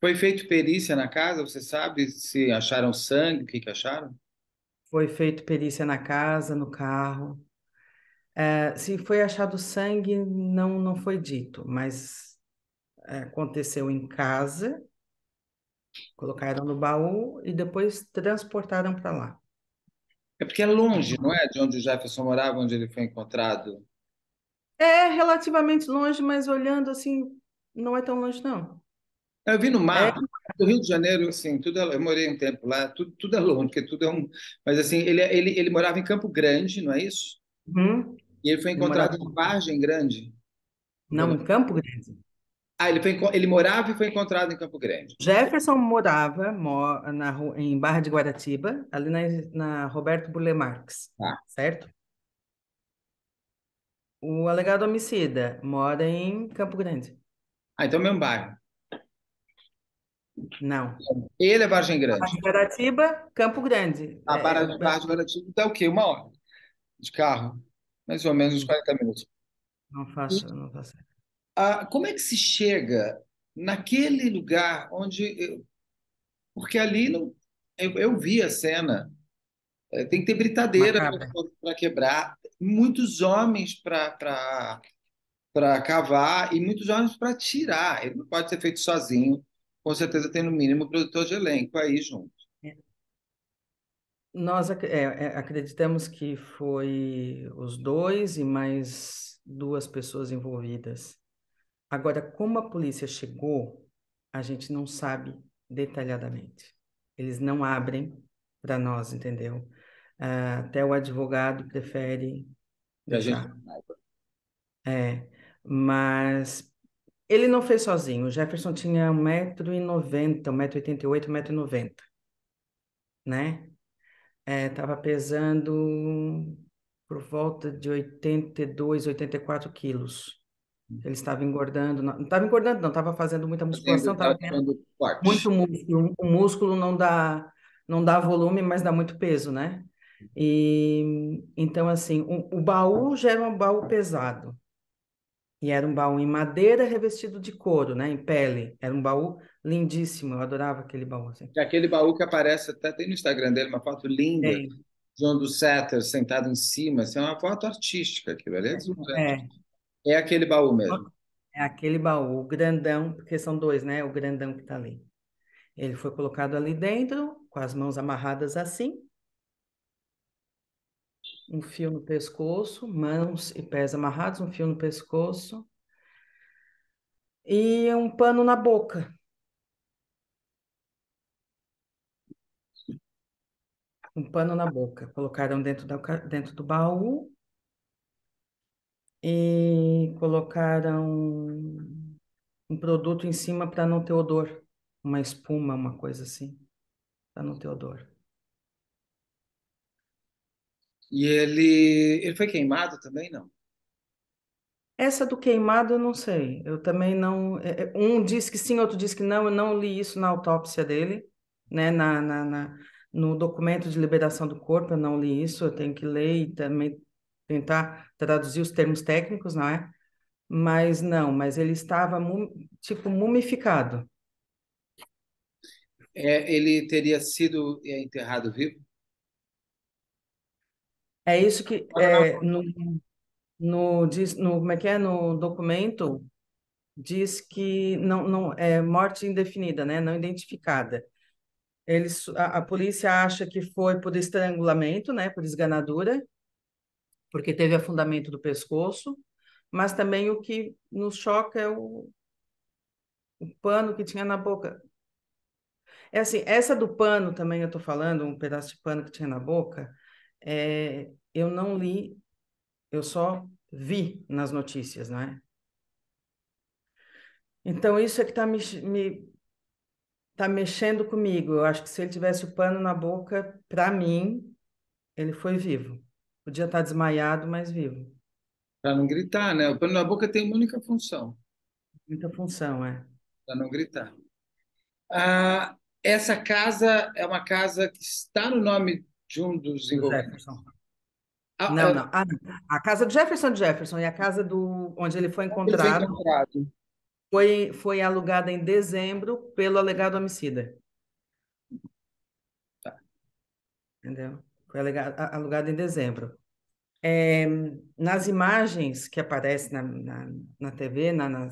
Foi feito perícia na casa? Você sabe se acharam sangue? O que, que acharam? Foi feito perícia na casa, no carro. É, se foi achado sangue, não, não foi dito, mas é, aconteceu em casa Colocaram no baú e depois transportaram para lá. É porque é longe, não é? De onde o Jefferson morava, onde ele foi encontrado. É relativamente longe, mas olhando assim, não é tão longe, não. Eu vi no mapa é. do Rio de Janeiro, assim, tudo é, eu morei um tempo lá, tudo, tudo é longe, porque tudo é um. Mas assim, ele, é, ele, ele morava em Campo Grande, não é isso? Uhum. E ele foi encontrado ele morava... em Vargem Grande. Não, em Campo Grande. Ah, ele, foi, ele morava e foi encontrado em Campo Grande. Jefferson morava mor, na, em Barra de Guaratiba, ali na, na Roberto Burle Marx, ah. certo? O alegado homicida mora em Campo Grande. Ah, então é o mesmo bairro. Não. Ele é de Grande. Barra de Guaratiba, Campo Grande. A é, Barra, Barra de Guaratiba dá tá o quê? Uma hora de carro? Mais ou menos uns 40 minutos. Não faço, e... não faço. Ah, como é que se chega naquele lugar onde. Eu... Porque ali não... eu, eu vi a cena. É, tem que ter britadeira para quebrar, muitos homens para cavar e muitos homens para tirar. Ele não pode ser feito sozinho. Com certeza tem no mínimo produtor de elenco aí junto. É. Nós é, é, acreditamos que foi os dois e mais duas pessoas envolvidas. Agora, como a polícia chegou, a gente não sabe detalhadamente. Eles não abrem para nós, entendeu? Uh, até o advogado prefere. a gente É, mas ele não fez sozinho. O Jefferson tinha 1,90m, 1,88m, 1,90m, né? É, tava pesando por volta de 82, 84 quilos. Ele estava engordando, não estava engordando, não estava fazendo muita musculação, estava tendo muito músculo. O músculo não dá, não dá volume, mas dá muito peso, né? E então assim, o, o baú já era um baú pesado. E era um baú em madeira revestido de couro, né? Em pele. Era um baú lindíssimo. Eu adorava aquele baú. Assim. Aquele baú que aparece até tem no Instagram dele uma foto linda. É. John do Setter sentado em cima, assim, é uma foto artística aquilo, beleza! é, é. É aquele baú mesmo. É aquele baú, o grandão, porque são dois, né? O grandão que está ali. Ele foi colocado ali dentro, com as mãos amarradas assim, um fio no pescoço, mãos e pés amarrados, um fio no pescoço e um pano na boca. Um pano na boca. Colocaram dentro, da, dentro do baú e colocaram um, produto em cima para não ter odor, uma espuma, uma coisa assim, para não ter odor. E ele, ele foi queimado também, não? Essa do queimado eu não sei. Eu também não. É, é, um diz que sim, outro diz que não. Eu não li isso na autópsia dele, né? na, na, na no documento de liberação do corpo. Eu não li isso. Eu tenho que ler e também tentar traduzir os termos técnicos, não é? Mas não, mas ele estava tipo mumificado. É, ele teria sido é, enterrado vivo? É isso que é, no, no, diz, no como é que é no documento diz que não não é morte indefinida, né? Não identificada. Eles a, a polícia acha que foi por estrangulamento, né? Por esganadura porque teve afundamento do pescoço, mas também o que nos choca é o, o pano que tinha na boca. É assim, essa do pano também eu estou falando, um pedaço de pano que tinha na boca, é, eu não li, eu só vi nas notícias, não é? Então, isso é que está me, me, tá mexendo comigo. Eu acho que se ele tivesse o pano na boca, para mim, ele foi vivo. Podia estar desmaiado, mas vivo. Para não gritar, né? O pano na boca tem uma única função. Muita função, é. Para não gritar. Ah, essa casa é uma casa que está no nome de um dos envolvidos. Ah, não, ah. Ah, não. A, casa do Jefferson é Jefferson e a casa do onde ele foi encontrado, ele foi, encontrado. Foi, foi alugada em dezembro pelo alegado homicida. Tá. Entendeu? foi alugado em dezembro. É, nas imagens que aparecem na, na, na TV, na, na,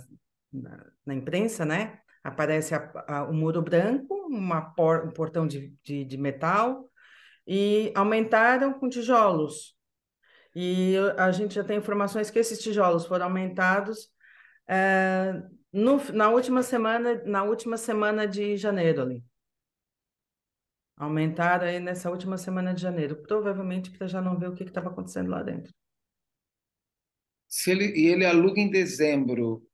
na, imprensa, né? Aparece a, a, um muro branco, uma por, um portão de, de, de metal, e aumentaram com tijolos. E a gente já tem informações que esses tijolos foram aumentados é, no, na última semana, na última semana de janeiro ali. Aumentaram aí nessa última semana de janeiro, provavelmente para já não ver o que estava acontecendo lá dentro. Se ele, e ele aluga em dezembro,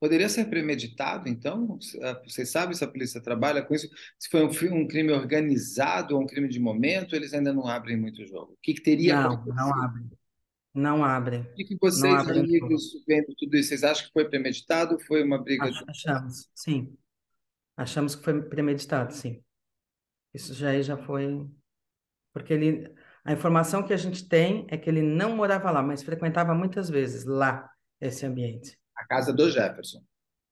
poderia ser premeditado, então? Vocês sabem se a polícia trabalha com isso? Se foi um, um crime organizado ou um crime de momento, eles ainda não abrem muito o jogo. O que, que teria Não, acontecido? não abrem. Não abrem. O que, que vocês, amigos, tudo. vendo tudo isso, vocês acham que foi premeditado? Foi uma briga? Achamos, de... sim. Achamos que foi premeditado, sim. Isso já, já foi. Porque ele. A informação que a gente tem é que ele não morava lá, mas frequentava muitas vezes lá esse ambiente. A casa do Jefferson?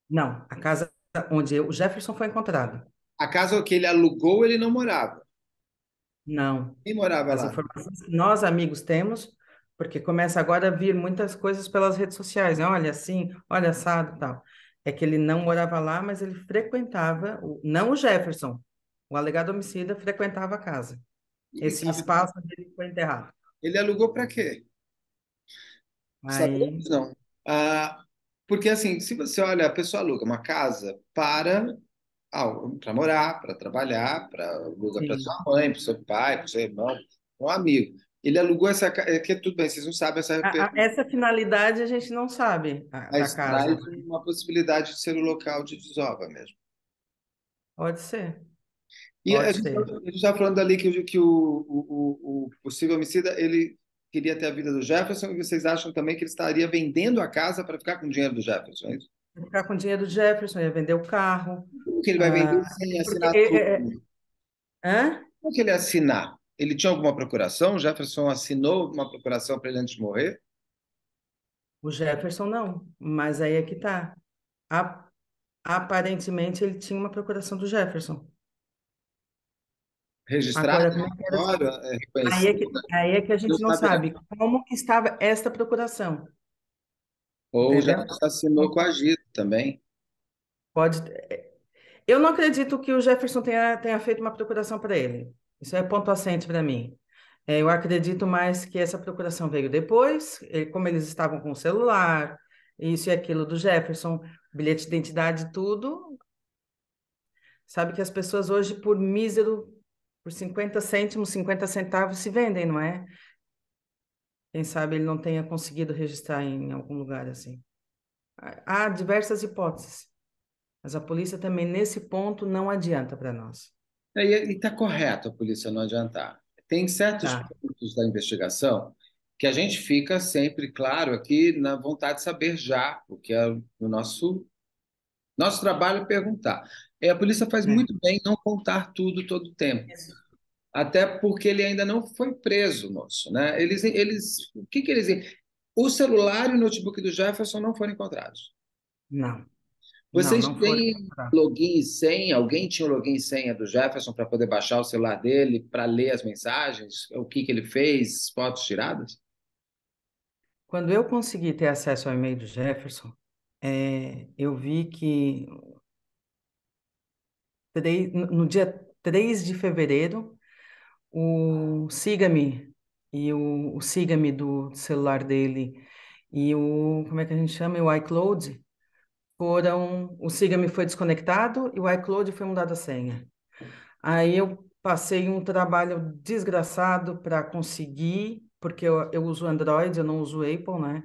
Não, a casa onde o Jefferson foi encontrado. A casa que ele alugou, ele não morava? Não. Quem morava As lá? informações que nós, amigos, temos, porque começa agora a vir muitas coisas pelas redes sociais, né? olha assim, olha assado tal. É que ele não morava lá, mas ele frequentava, o... não o Jefferson, o alegado homicida frequentava a casa. Esse espaço onde ele foi enterrado. Ele alugou para quê? Aí... não. Ah, porque assim, se você olha, a pessoa aluga uma casa para ah, para morar, para trabalhar, para alugar para sua mãe, para seu pai, para seu irmão, um amigo. Ele alugou essa casa, é que tudo bem, vocês não sabem essa a, a, essa finalidade a gente não sabe a, da casa. Mas uma possibilidade de ser o local de desova mesmo. Pode ser. E a gente, estava falando ali que, que o, o, o, possível homicida, ele queria ter a vida do Jefferson, e vocês acham também que ele estaria vendendo a casa para ficar com o dinheiro do Jefferson, é isso? Ficar com o dinheiro do Jefferson, ia vender o carro. Como que ele vai vender ah, sem assinar porque, é, é, tudo? É... Hã? Como que ele ia assinar? Ele tinha alguma procuração? O Jefferson assinou uma procuração para ele antes de morrer? O Jefferson não, mas aí é que está. Aparentemente ele tinha uma procuração do Jefferson registrado, Agora, reconhecido. É é, aí é, que, aí é que a gente não, não sabe, como que estava esta procuração. Ou Entendeu? já assassinou com a Gita também. Pode. Eu não acredito que o Jefferson tenha, tenha feito uma procuração para ele. Isso é ponto assente para mim. É, eu acredito mais que essa procuração veio depois, ele, como eles estavam com o celular, isso e aquilo do Jefferson, bilhete de identidade, tudo. Sabe que as pessoas hoje, por mísero por 50 cêntimos, 50 centavos se vendem, não é? Quem sabe ele não tenha conseguido registrar em algum lugar assim. Há diversas hipóteses, mas a polícia também nesse ponto não adianta para nós. É, e está correto a polícia não adiantar. Tem certos tá. pontos da investigação que a gente fica sempre, claro, aqui na vontade de saber já, porque é o nosso nosso trabalho é perguntar. E é, a polícia faz é. muito bem não contar tudo todo o tempo. Até porque ele ainda não foi preso, moço. Né? Eles, eles, o que, que eles. O celular e o notebook do Jefferson não foram encontrados. Não. Vocês não, não têm login e senha? Alguém tinha o login e senha do Jefferson para poder baixar o celular dele, para ler as mensagens, o que, que ele fez, fotos tiradas? Quando eu consegui ter acesso ao e-mail do Jefferson, é, eu vi que 3, no dia 3 de fevereiro, o Siga-me e o, o Siga-me do celular dele e o, como é que a gente chama? O iCloud foram, o Siga-me foi desconectado e o iCloud foi mudado a senha. Aí eu passei um trabalho desgraçado para conseguir, porque eu, eu uso Android, eu não uso Apple, né?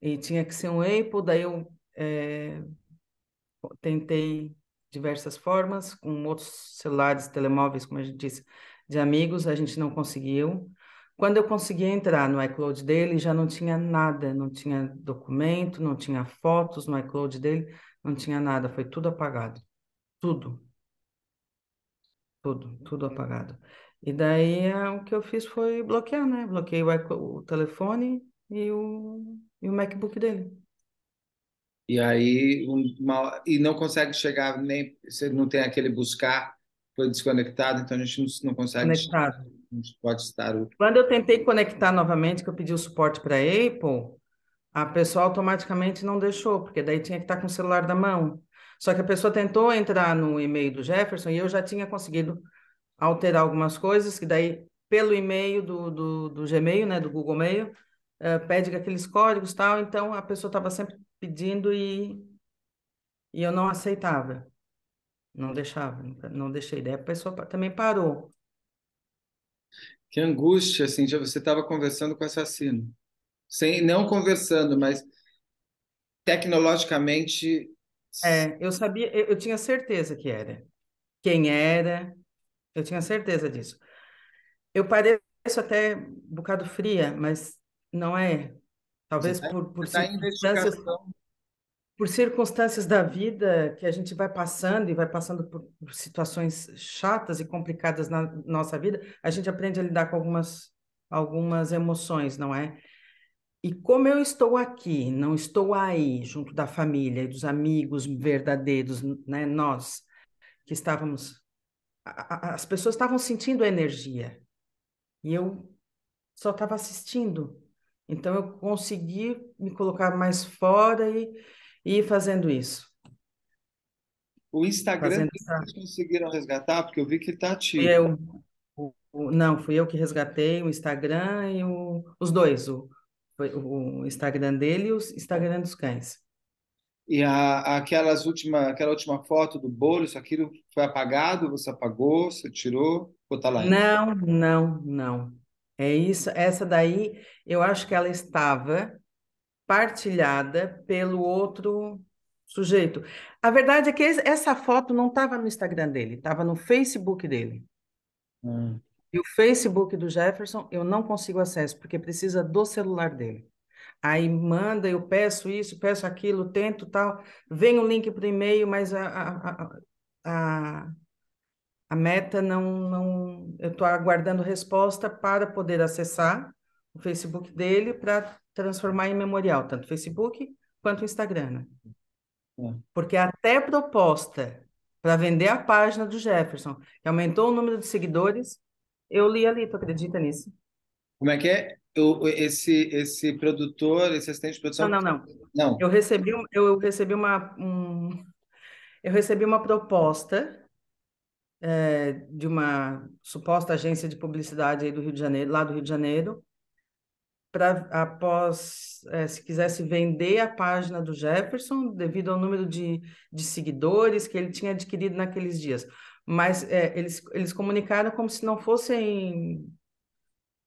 E tinha que ser um Apple, daí eu é, tentei diversas formas, com outros celulares, telemóveis, como a gente disse, de amigos, a gente não conseguiu. Quando eu consegui entrar no iCloud dele, já não tinha nada, não tinha documento, não tinha fotos no iCloud dele, não tinha nada, foi tudo apagado. Tudo. Tudo, tudo apagado. E daí é, o que eu fiz foi bloquear, né? Bloqueei o, o telefone e o, e o MacBook dele. E aí uma, e não consegue chegar nem você não tem aquele buscar foi desconectado, então a gente não, não consegue. Conectado. Chegar, pode estar. O... Quando eu tentei conectar novamente, que eu pedi o suporte para Apple, a pessoa automaticamente não deixou, porque daí tinha que estar tá com o celular da mão. Só que a pessoa tentou entrar no e-mail do Jefferson e eu já tinha conseguido alterar algumas coisas, que daí pelo e-mail do, do, do Gmail, né, do Google Mail, uh, pede aqueles códigos tal, então a pessoa estava sempre pedindo e, e eu não aceitava. Não deixava, não deixei. Daí a pessoa também parou. Que angústia, assim, você estava conversando com o assassino. Sem, não conversando, mas tecnologicamente. É, eu sabia, eu, eu tinha certeza que era. Quem era, eu tinha certeza disso. Eu pareço até um bocado fria, mas não é. Talvez tá, por, por, tá circunstâncias, por circunstâncias da vida que a gente vai passando e vai passando por, por situações chatas e complicadas na nossa vida, a gente aprende a lidar com algumas, algumas emoções, não é? E como eu estou aqui, não estou aí, junto da família e dos amigos verdadeiros, né? Nós que estávamos. A, a, as pessoas estavam sentindo a energia. E eu só estava assistindo. Então, eu consegui me colocar mais fora e, e ir fazendo isso. O Instagram vocês conseguiram resgatar? Porque eu vi que está ativo. Eu, o, o, não, fui eu que resgatei o Instagram e o, os dois, o, o Instagram dele e o Instagram dos cães. E a, aquelas última, aquela última foto do bolo, isso aquilo foi apagado? Você apagou? Você tirou? Ou tá lá Não, não, não. É isso, essa daí, eu acho que ela estava partilhada pelo outro sujeito. A verdade é que essa foto não estava no Instagram dele, estava no Facebook dele. Hum. E o Facebook do Jefferson eu não consigo acesso, porque precisa do celular dele. Aí manda, eu peço isso, peço aquilo, tento tal. Vem o link para o e-mail, mas a, a, a a meta não, não eu estou aguardando resposta para poder acessar o Facebook dele para transformar em memorial, tanto Facebook quanto o Instagram. Né? É. Porque até proposta para vender a página do Jefferson, que aumentou o número de seguidores, eu li ali, tu acredita nisso? Como é que é? Eu, esse, esse produtor, esse assistente de produção. Não, não, não. não. Eu recebi, eu recebi uma. Um, eu recebi uma proposta é, de uma suposta agência de publicidade aí do Rio de Janeiro, lá do Rio de Janeiro, para após é, se quisesse vender a página do Jefferson devido ao número de, de seguidores que ele tinha adquirido naqueles dias. Mas é, eles, eles comunicaram como se não fossem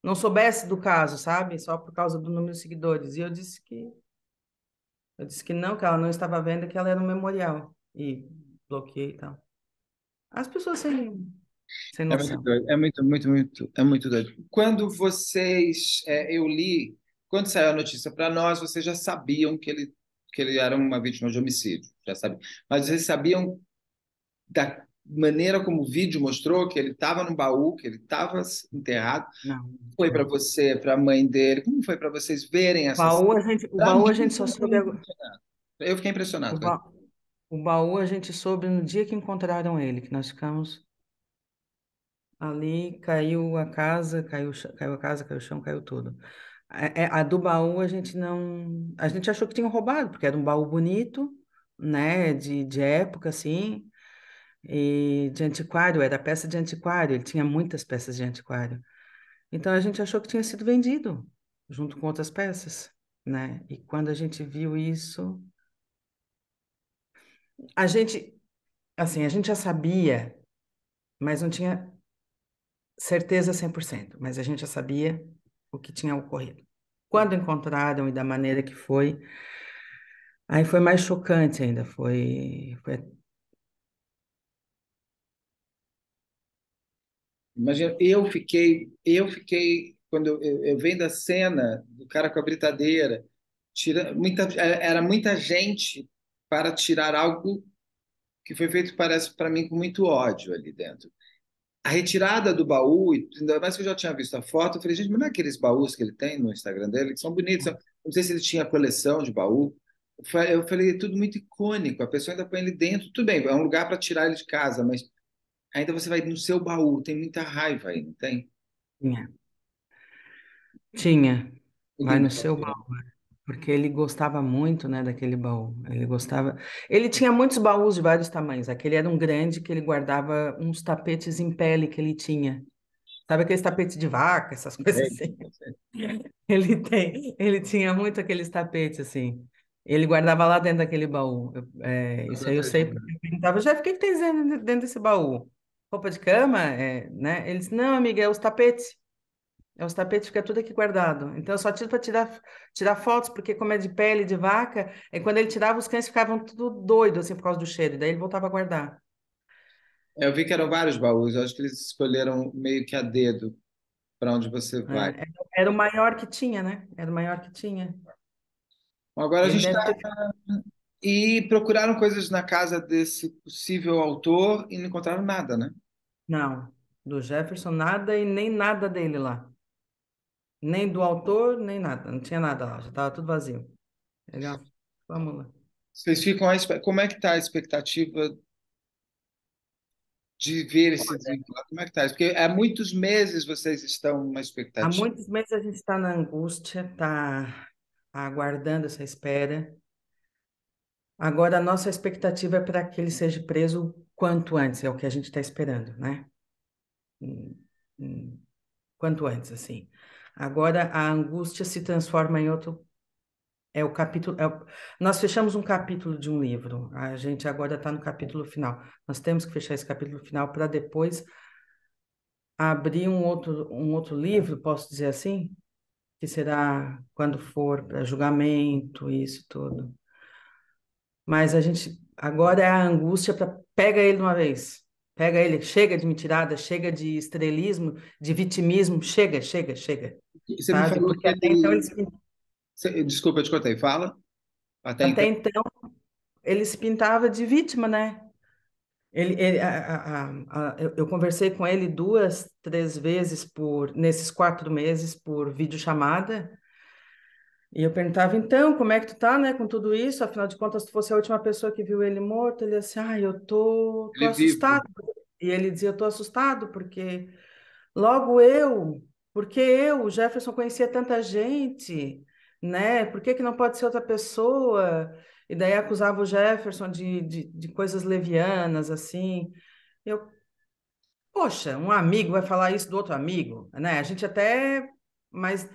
não soubesse do caso, sabe? Só por causa do número de seguidores. E eu disse que eu disse que não, que ela não estava vendo, que ela era um memorial e bloqueei e tal. As pessoas sem, sem é noção. É muito, doido, é muito, muito, muito, é muito doido. Quando vocês, é, eu li, quando saiu a notícia para nós, vocês já sabiam que ele, que ele era uma vítima de homicídio, já sabe. Mas vocês sabiam da maneira como o vídeo mostrou que ele estava no baú, que ele estava enterrado. Não. Foi para você, para a mãe dele. Como foi para vocês verem essa? Baú a gente, o baú a gente só soube agora. Eu fiquei impressionado. O, ba... O baú a gente soube no dia que encontraram ele, que nós ficamos ali, caiu a casa, caiu, caiu a casa, caiu o chão, caiu tudo. A, é, a do baú a gente não. A gente achou que tinham roubado, porque era um baú bonito, né, de, de época, assim, e de antiquário, era peça de antiquário, ele tinha muitas peças de antiquário. Então a gente achou que tinha sido vendido, junto com outras peças, né? E quando a gente viu isso, a gente, assim, a gente já sabia, mas não tinha certeza 100%, mas a gente já sabia o que tinha ocorrido. Quando encontraram e da maneira que foi, aí foi mais chocante ainda, foi, foi... Imagina, eu fiquei, eu fiquei quando eu, eu, eu vendo a cena do cara com a britadeira, tira, muita, era muita gente para tirar algo que foi feito, parece para mim, com muito ódio ali dentro. A retirada do baú, ainda mais que eu já tinha visto a foto, eu falei, gente, mas não é aqueles baús que ele tem no Instagram dele, que são bonitos. Uhum. Não sei se ele tinha coleção de baú. Eu falei, é tudo muito icônico, a pessoa ainda põe ele dentro. Tudo bem, é um lugar para tirar ele de casa, mas ainda você vai no seu baú, tem muita raiva aí, não tem? Tinha. Tinha. Vai no tá seu baú. Né? porque ele gostava muito, né, daquele baú. Ele gostava. Ele tinha muitos baús de vários tamanhos. Aquele era um grande que ele guardava uns tapetes em pele que ele tinha. Sabe aqueles tapetes de vaca, essas coisas assim? Ele tem, ele tinha muito aqueles tapetes assim. Ele guardava lá dentro daquele baú. É, isso aí eu sei porque eu perguntava, Jeff, o que, que tem dentro desse baú? Roupa de cama? É, né? Ele disse, não, amiga, é os tapetes. Os é tapetes fica tudo aqui guardado. Então eu só tiro para tirar, tirar fotos, porque como é de pele de vaca, é quando ele tirava os cães ficavam tudo doido assim por causa do cheiro, e daí ele voltava a guardar. Eu vi que eram vários baús, eu acho que eles escolheram meio que a dedo para onde você é, vai. era o maior que tinha, né? Era o maior que tinha. Bom, agora ele a gente está ter... E procuraram coisas na casa desse possível autor e não encontraram nada, né? Não, do Jefferson nada e nem nada dele lá nem do autor, nem nada. Não tinha nada lá, já estava tudo vazio. Legal? Vamos lá. Vocês ficam como é que está a expectativa de ver esse desenrolar? Como é que está? Porque há muitos meses vocês estão numa expectativa. Há muitos meses a gente está na angústia, está aguardando essa espera. Agora, a nossa expectativa é para que ele seja preso quanto antes, é o que a gente está esperando, né? Hum, hum, quanto antes, assim. Agora a angústia se transforma em outro. É o capítulo. É o... Nós fechamos um capítulo de um livro. A gente agora está no capítulo final. Nós temos que fechar esse capítulo final para depois abrir um outro, um outro livro, posso dizer assim? Que será quando for para julgamento, isso tudo. Mas a gente agora é a angústia para pega ele de uma vez. Pega ele, chega de mentirada, chega de estrelismo, de vitimismo, chega, chega, chega. Você me falou que até ele... então eles... Você... Desculpa, eu te contei, fala. Até, até então... então ele se pintava de vítima, né? Ele, ele a, a, a, eu, eu, conversei com ele duas, três vezes por nesses quatro meses por videochamada e eu perguntava, então, como é que tu tá, né, com tudo isso? Afinal de contas, se tu fosse a última pessoa que viu ele morto, ele assim, ai, ah, eu tô, tô assustado. Vive. E ele dizia, eu tô assustado porque logo eu, porque eu, o Jefferson conhecia tanta gente, né? Por que que não pode ser outra pessoa? E daí acusava o Jefferson de, de, de coisas levianas, assim. Eu, poxa, um amigo vai falar isso do outro amigo, né? A gente até, mas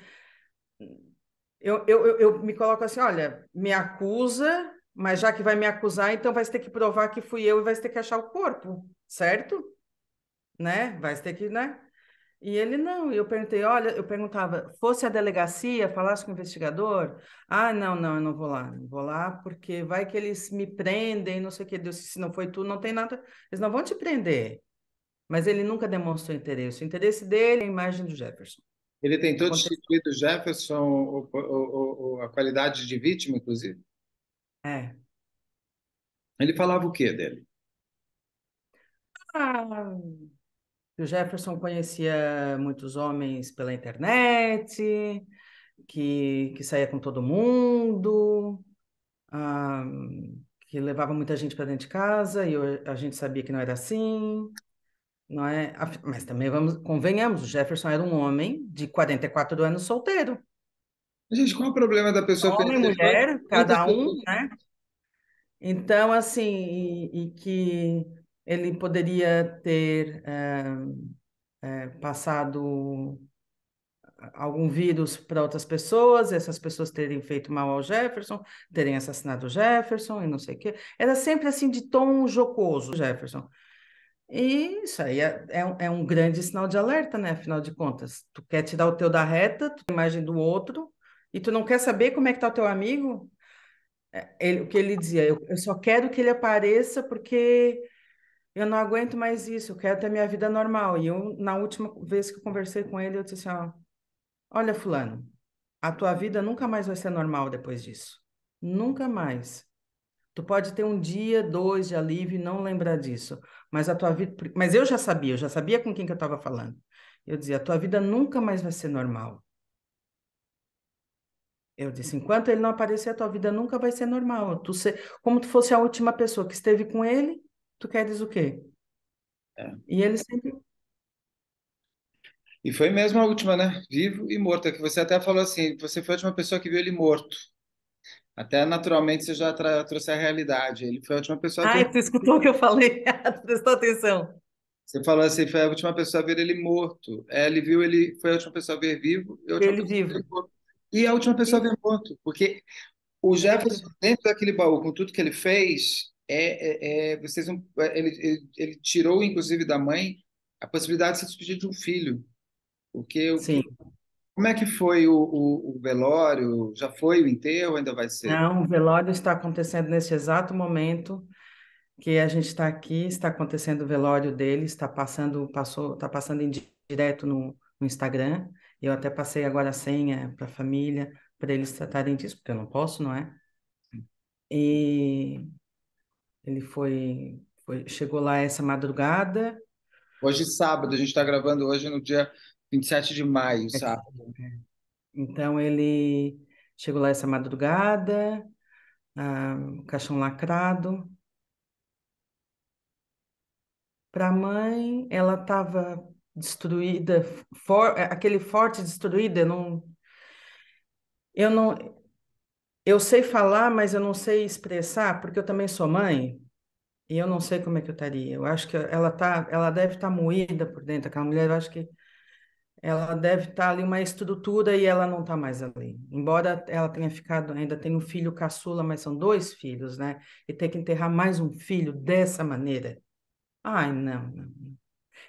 eu, eu, eu me coloco assim: olha, me acusa, mas já que vai me acusar, então vai ter que provar que fui eu e vai ter que achar o corpo, certo? Né? Vai ter que, né? E ele não. E eu perguntei, olha, eu perguntava, fosse a delegacia, falasse com o investigador? Ah, não, não, eu não vou lá, não vou lá, porque vai que eles me prendem, não sei o que. Deus, se não foi tu, não tem nada. Eles não vão te prender. Mas ele nunca demonstrou interesse. O interesse dele é a imagem do Jefferson. Ele tentou destituir do Jefferson o, o, o, a qualidade de vítima, inclusive? É. Ele falava o que dele? Ah, o Jefferson conhecia muitos homens pela internet, que, que saía com todo mundo, ah, que levava muita gente para dentro de casa e a gente sabia que não era assim não é? Mas também vamos, convenhamos, o Jefferson era um homem de 44 anos solteiro. Gente, qual é o problema da pessoa Homem, ter... mulher, cada um, né? Então, assim, e, e que ele poderia ter é, é, passado algum vírus para outras pessoas, essas pessoas terem feito mal ao Jefferson, terem assassinado o Jefferson e não sei o quê. Era sempre assim de tom jocoso, Jefferson. E isso aí é, é, é, um grande sinal de alerta, né? Afinal de contas, tu quer tirar o teu da reta, tu imagem do outro, e tu não quer saber como é que tá o teu amigo. É, ele, o que ele dizia, eu, eu só quero que ele apareça porque eu não aguento mais isso, eu quero ter minha vida normal. E eu, na última vez que eu conversei com ele, eu disse assim, ó, olha fulano, a tua vida nunca mais vai ser normal depois disso. Nunca mais. Tu pode ter um dia, dois de alívio e não lembrar disso. Mas a tua vida. Mas eu já sabia, eu já sabia com quem que eu estava falando. Eu dizia, a tua vida nunca mais vai ser normal. Eu disse, enquanto ele não aparecer, a tua vida nunca vai ser normal. Tu ser... Como tu fosse a última pessoa que esteve com ele, tu queres o quê? É. E ele sempre. E foi mesmo a última, né? Vivo e morto. É que você até falou assim, você foi a última pessoa que viu ele morto. Até naturalmente você já trouxe a realidade. Ele foi a última pessoa. Ai, tu escutou o que eu falei? Prestou atenção. Você falou assim, foi a última pessoa a ver ele morto. É, ele viu ele, foi a última pessoa a ver vivo. E a última ele vivo. Morto. E a última pessoa a ver morto, porque o Jefferson dentro daquele baú, com tudo que ele fez, é, é, é vocês não, é, ele, ele, ele, tirou inclusive da mãe a possibilidade de se despedir de um filho, porque sim como é que foi o, o, o, velório? Já foi o enterro? Ainda vai ser? Não, o velório está acontecendo nesse exato momento que a gente está aqui. Está acontecendo o velório dele. Está passando, passou, está passando em direto no, no Instagram. Eu até passei agora a senha para a família para eles tratarem disso, porque eu não posso, não é? E ele foi, foi chegou lá essa madrugada. Hoje sábado, a gente está gravando hoje no dia 27 de maio, é, sabe? É. Então ele chegou lá essa madrugada, ah, caixão lacrado. Para a mãe, ela estava destruída, for, aquele forte destruída, não eu não eu sei falar, mas eu não sei expressar, porque eu também sou mãe. E eu não sei como é que eu estaria. Eu acho que ela tá, ela deve estar tá moída por dentro. Aquela mulher, eu acho que ela deve estar tá ali uma estrutura e ela não está mais ali. Embora ela tenha ficado, ainda tem um filho caçula, mas são dois filhos, né? E ter que enterrar mais um filho dessa maneira. Ai, não,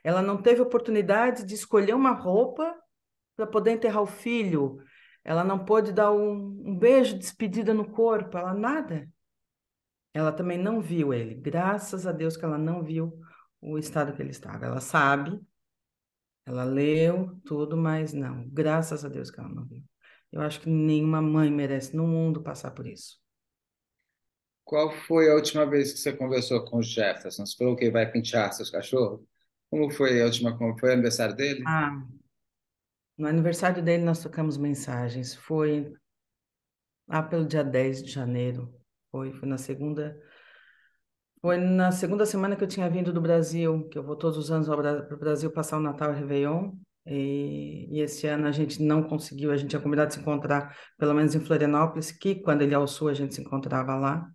Ela não teve oportunidade de escolher uma roupa para poder enterrar o filho. Ela não pôde dar um, um beijo de despedida no corpo, ela nada. Ela também não viu ele. Graças a Deus que ela não viu o estado que ele estava. Ela sabe ela leu tudo, mas não. Graças a Deus que ela não viu. Eu acho que nenhuma mãe merece no mundo passar por isso. Qual foi a última vez que você conversou com o Jefferson? Você falou que vai pentear seus cachorros? Como foi a última? Como foi o aniversário dele? Ah, no aniversário dele nós trocamos mensagens. Foi lá pelo dia 10 de janeiro. Foi, foi na segunda foi na segunda semana que eu tinha vindo do Brasil, que eu vou todos os anos para o Brasil passar o Natal e o Réveillon. E, e, esse ano a gente não conseguiu, a gente tinha combinado de se encontrar, pelo menos em Florianópolis, que quando ele alçou a gente se encontrava lá.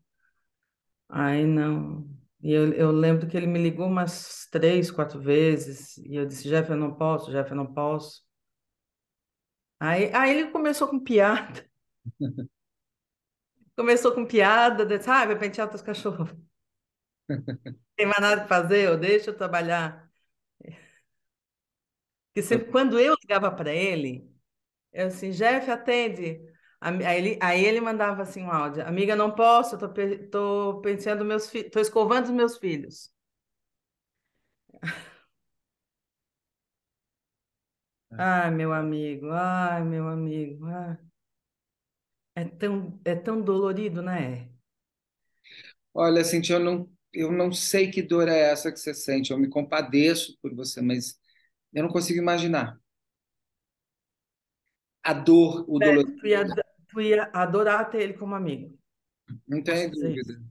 Aí não. E eu, eu lembro que ele me ligou umas três, quatro vezes, e eu disse: Jeff, eu não posso, Jeff, eu não posso. Aí, aí ele começou com piada. começou com piada, sabe, ah, vai pentear os cachorros. Tem mais nada para fazer, eu deixo eu trabalhar. Porque sempre, quando eu ligava para ele, eu assim, Jeff, atende. Aí ele, aí ele mandava assim um áudio: Amiga, não posso, tô, tô meus filhos, tô escovando os meus filhos. Ah. Ai, meu amigo, ai, meu amigo. Ai. É, tão, é tão dolorido, né? Olha, Cintia, eu não eu não sei que dor é essa que você sente, eu me compadeço por você, mas eu não consigo imaginar. A dor, o é, dolor. Tu ia, tu ia adorar ter ele como amigo. Não tem dúvida.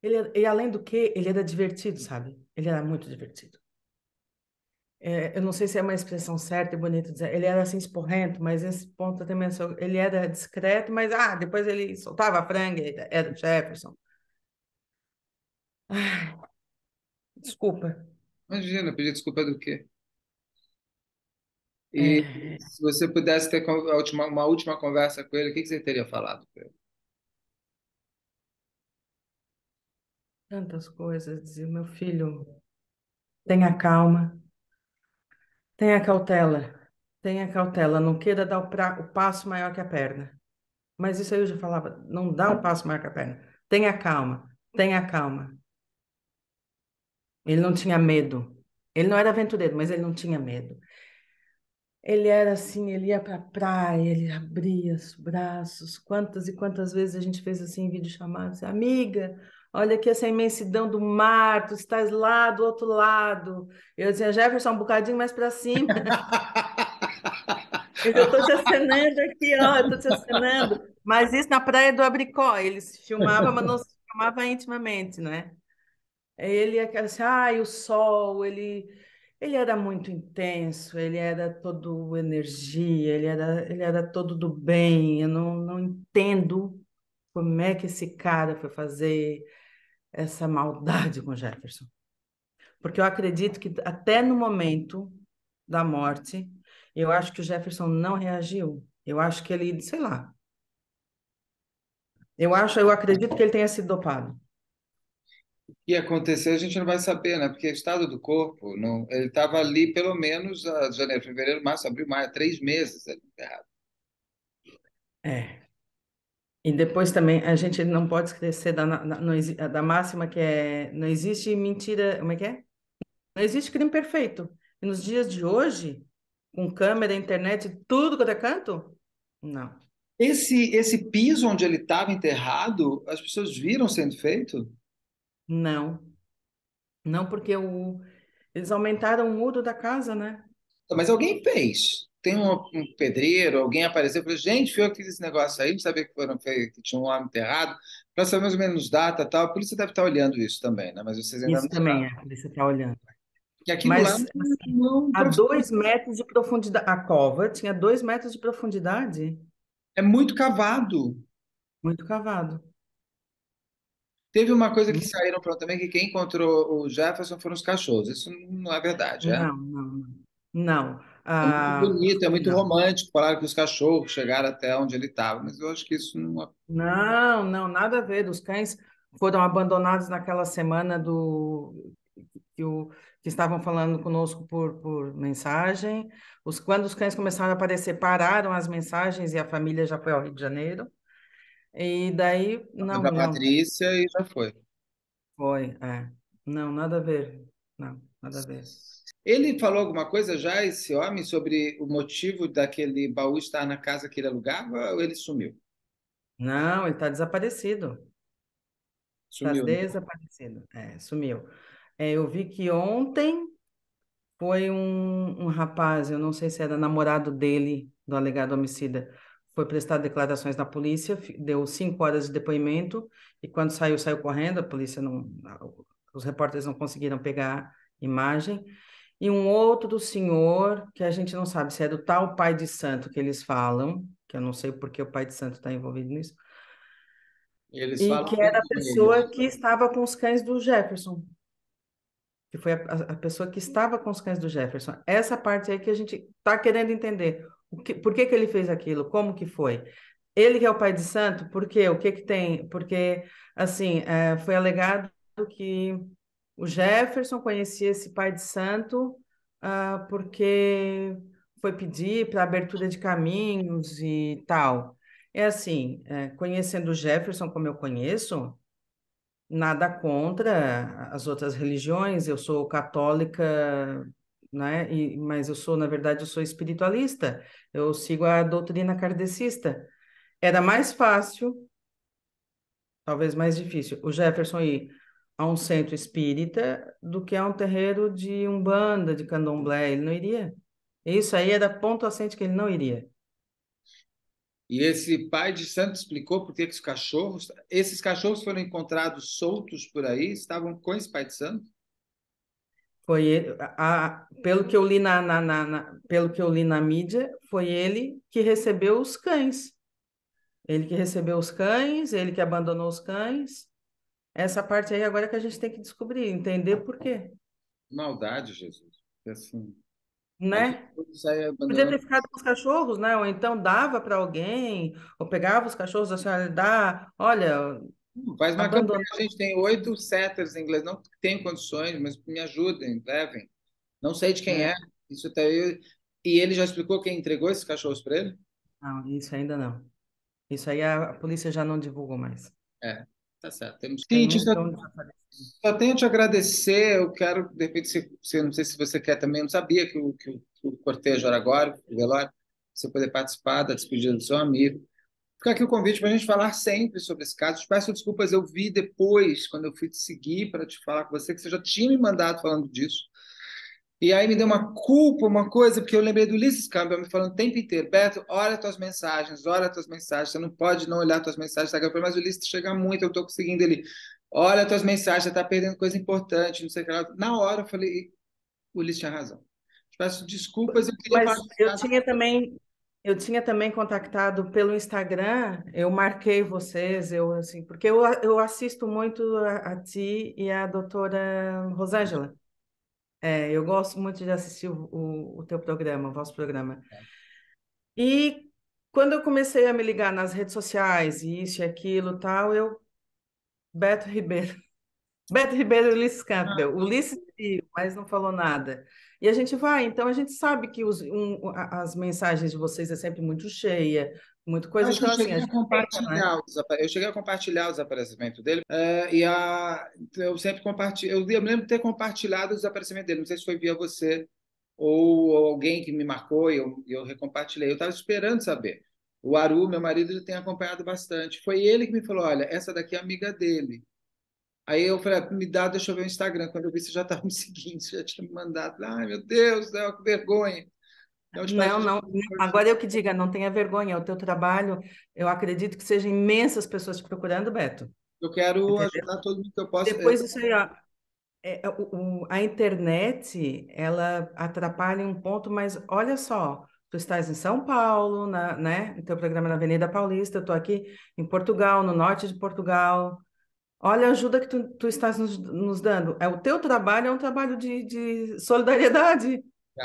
Ele, e além do que, ele era divertido, sabe? Ele era muito divertido é, eu não sei se é uma expressão certa e bonita dizer, ele era assim esporrento, mas esse ponto eu também sou, ele era discreto, mas ah, depois ele soltava a franga, era o Jefferson. Ai, desculpa. Imagina, pedir desculpa do quê? E é... se você pudesse ter última, uma última conversa com ele, o que, que você teria falado para ele? Tantas coisas, dizer, meu filho, tenha calma, Tenha cautela, tenha cautela, não queira dar o, pra, o passo maior que a perna. Mas isso aí eu já falava, não dá o passo maior que a perna. Tenha calma, tenha calma. Ele não tinha medo. Ele não era aventureiro, mas ele não tinha medo. Ele era assim, ele ia para a praia, ele abria os braços. Quantas e quantas vezes a gente fez assim em vídeo chamados, assim, amiga, Olha aqui essa imensidão do mar, tu estás lá do outro lado. Eu dizia, Jefferson, um bocadinho mais para cima. eu estou te acenando aqui, ó, eu estou te acenando. Mas isso na Praia do Abricó, eles filmava, mas não se filmava intimamente, né? Ele, é assim, ai, ah, o sol, ele, ele era muito intenso, ele era todo energia, ele era, ele era todo do bem. Eu não, não entendo como é que esse cara foi fazer essa maldade com Jefferson. Porque eu acredito que até no momento da morte, eu acho que o Jefferson não reagiu. Eu acho que ele, sei lá. Eu acho, eu acredito que ele tenha sido dopado. O que acontecer a gente não vai saber, né? Porque o é estado do corpo, não, ele estava ali pelo menos a ah, janeiro, fevereiro, março, abril, maio, três meses ali, enterrado. É. E depois também, a gente não pode esquecer da, da, da máxima que é: não existe mentira. Como é que é? Não existe crime perfeito. E nos dias de hoje, com câmera, internet, tudo quanto é canto? Não. Esse, esse piso onde ele estava enterrado, as pessoas viram sendo feito? Não. Não, porque o, eles aumentaram o muro da casa, né? Mas alguém fez tem um, um, pedreiro, alguém apareceu e falou, gente, foi eu que fiz esse negócio aí, não sabia que, foram, que, tinha um homem enterrado, para saber mais ou menos data e tal, a polícia deve estar olhando isso também, né? Mas vocês ainda isso não também, é, a polícia está olhando. E aqui Mas, lado, assim, não, a dois metros de profundidade, a cova tinha dois metros de profundidade? É muito cavado. Muito cavado. Teve uma coisa que hum. saíram pronto também, que quem encontrou o Jefferson foram os cachorros. Isso não é verdade, é? Não, não, não. Ah, é muito ah, bonito, é muito não. romântico falar que os cachorros chegaram até onde ele estava, mas eu acho que isso não. É não, não, nada a ver. Os cães foram abandonados naquela semana do que, o, que estavam falando conosco por, por mensagem. Os, quando os cães começaram a aparecer, pararam as mensagens e a família já foi ao Rio de Janeiro. E daí. Não, a Patrícia e já foi. Foi, é. Não, nada a ver. Não, nada a ver. Ele falou alguma coisa já, esse homem, sobre o motivo daquele baú estar na casa que ele alugava ou ele sumiu? Não, ele está desaparecido. Está né? desaparecido. É, sumiu. É, eu vi que ontem foi um, um rapaz, eu não sei se era namorado dele, do alegado homicida, foi prestar declarações na polícia, deu cinco horas de depoimento e quando saiu, saiu correndo, a polícia não... Os repórteres não conseguiram pegar imagem e um outro do senhor, que a gente não sabe se é do tal pai de santo que eles falam, que eu não sei porque o pai de santo está envolvido nisso, e, eles e que era a pessoa eles. Né? que estava com os cães do Jefferson. Que foi a, a, pessoa que estava com os cães do Jefferson. Essa parte aí que a gente está querendo entender. O que, por que, que ele fez aquilo? Como que foi? Ele que é o pai de santo, por quê? O que que tem? Porque, assim, é, foi alegado que o Jefferson conhecia esse pai de santo uh, porque foi pedir para abertura de caminhos e tal. É assim, é, conhecendo o Jefferson como eu conheço, nada contra as outras religiões. Eu sou católica, né? E, mas eu sou, na verdade, eu sou espiritualista. Eu sigo a doutrina kardecista. Era mais fácil, talvez mais difícil, o Jefferson ir a um centro espírita do que a um terreiro de umbanda, de candomblé. Ele não iria. Isso aí era é ponto assente que ele não iria. E esse pai de santo explicou por que os cachorros, esses cachorros foram encontrados soltos por aí, estavam com esse pai de santo? Foi ele, a, a, pelo que eu li na, na, na, na, pelo que eu li na mídia, foi ele que recebeu os cães. Ele que recebeu os cães, ele que abandonou os cães. Essa parte aí agora é que a gente tem que descobrir, entender por quê. Maldade, Jesus. É assim. Né? Podia ter ficado com os cachorros, né? Ou então dava para alguém, ou pegava os cachorros, a senhora dá, olha. Faz uma abandonado. campanha, a gente tem oito setters em inglês, não tem condições, mas me ajudem, levem. Não sei de quem é, é isso até E ele já explicou quem entregou esses cachorros para ele? Não, isso ainda não. Isso aí a polícia já não divulgou mais. É. Tá certo. Temos Sim, só, então só tenho a te agradecer. Eu quero, de repente, se, se, não sei se você quer também, eu não sabia que o, que o, que o cortejo era agora, o velório, você poder participar da despedida do seu amigo. Fica aqui o convite para a gente falar sempre sobre esse caso. Te peço desculpas, eu vi depois, quando eu fui te seguir para te falar com você, que você já tinha me mandado falando disso. E aí me deu uma culpa, uma coisa, porque eu lembrei do Ulisses Campbell me falando o tempo inteiro, Beto, olha tuas mensagens, olha tuas mensagens, você não pode não olhar tuas mensagens, tá? eu falei, mas o Ulisses chega muito, eu tô conseguindo ele, olha tuas mensagens, você tá perdendo coisa importante, não sei o que lá. Na hora eu falei, o Ulisses tinha razão. Tipo, peço desculpas, eu queria... Mas eu tinha também... Eu tinha também contactado pelo Instagram, eu marquei vocês, eu assim, porque eu, eu assisto muito a, a ti e a doutora Rosângela. É, eu gosto muito de assistir o, o, o teu programa, o vosso programa. É. E quando eu comecei a me ligar nas redes sociais, isso e aquilo tal, eu. Beto Ribeiro. Beto Ribeiro e Ulisses Campbell. Ah. Ulisses mas não falou nada. E a gente vai, então a gente sabe que os, um, as mensagens de vocês é sempre muito cheia, muito coisa que eu assim, cheguei a compartilhar né? eu cheguei a compartilhar os aparecimentos dele eh, e a, então, eu sempre compartilho. Eu, me lembro de ter compartilhado os aparecimentos dele. Não sei se foi via você ou, ou alguém que me marcou e eu, eu recompartilhei. Eu estava esperando saber. O Aru, meu marido, ele tem acompanhado bastante. Foi ele que me falou: olha, essa daqui é amiga dele. Aí eu falei, me dá, deixa eu ver o Instagram. Quando eu vi, você já estava tá me seguindo, você já tinha me mandado. Ai, meu Deus, que vergonha. Não, não, agora eu que diga, não tenha vergonha, é o teu trabalho, eu acredito que sejam imensas pessoas te procurando, Beto. Eu quero Entendeu? ajudar todo mundo que eu posso. Depois isso aí, ó, é, é o, a internet, ela atrapalha um ponto, mas olha só, tu estás em São Paulo, na, né? O teu programa na Avenida Paulista, eu estou aqui em Portugal, no norte de Portugal. Olha a ajuda que tu, tu estás nos, nos dando. É, o teu trabalho é um trabalho de, de solidariedade.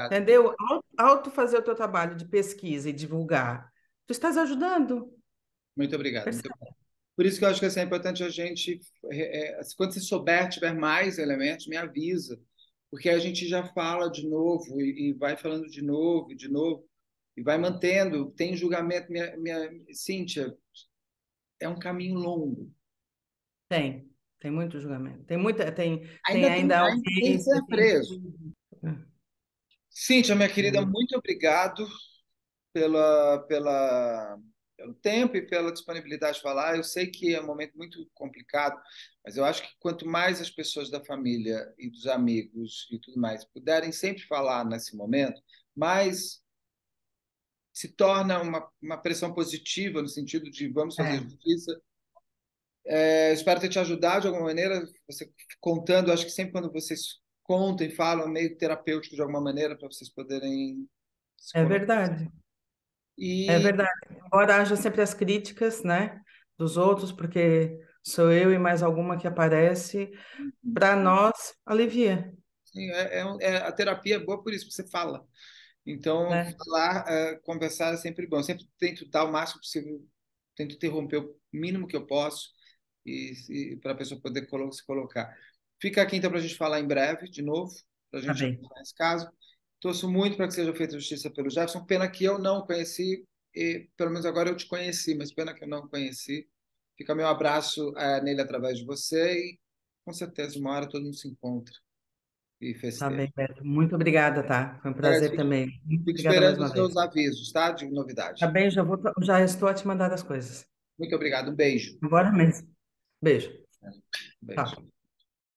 Entendeu? Ao, fazer o teu trabalho de pesquisa e divulgar, tu estás ajudando. Muito obrigado. Muito Por isso que eu acho que assim, é importante a gente, é, é assim, quando você souber, tiver mais elementos, me avisa, porque a gente já fala de novo e, e vai falando de novo, de novo, e vai mantendo. Tem julgamento, minha, minha Cíntia, é um caminho longo. Tem, tem muito julgamento. Tem muita, tem ainda tem, tem ainda mais, tem ser preso. Cíntia, minha querida, uhum. muito obrigado pela, pela, pelo tempo e pela disponibilidade de falar. Eu sei que é um momento muito complicado, mas eu acho que quanto mais as pessoas da família e dos amigos e tudo mais puderem sempre falar nesse momento, mais se torna uma, uma pressão positiva no sentido de vamos fazer é. justiça. É, espero ter te ajudado de alguma maneira, você contando, acho que sempre quando vocês contam e falam, meio terapêutico de alguma maneira, para vocês poderem. é verdade. E... É verdade. Embora haja sempre as críticas, né, dos outros, porque sou eu e mais alguma que aparece, uhum. para nós alivia. Sim, é, é, é, a terapia é boa por isso, que você fala. Então, é. falar, é, conversar é sempre bom. Eu sempre tento dar o máximo possível, tento interromper o mínimo que eu posso e, e para a pessoa poder colo se colocar. Fica aqui então para a gente falar em breve, de novo, para a tá gente tá falar esse caso. Torço muito para que seja feita justiça pelo Jefferson. Pena que eu não conheci, e, pelo menos agora eu te conheci, mas pena que eu não conheci. Fica meu abraço é, nele através de você e com certeza uma hora todo mundo se encontra e festeja. Tá bem, Beto. Muito obrigada, tá? Foi um prazer também. Fico esperando os seus avisos, tá? De novidade. Tá bem, já, vou, já estou a te mandar as coisas. Muito obrigado, um beijo. Agora mesmo. Beijo. É, beijo. Tá.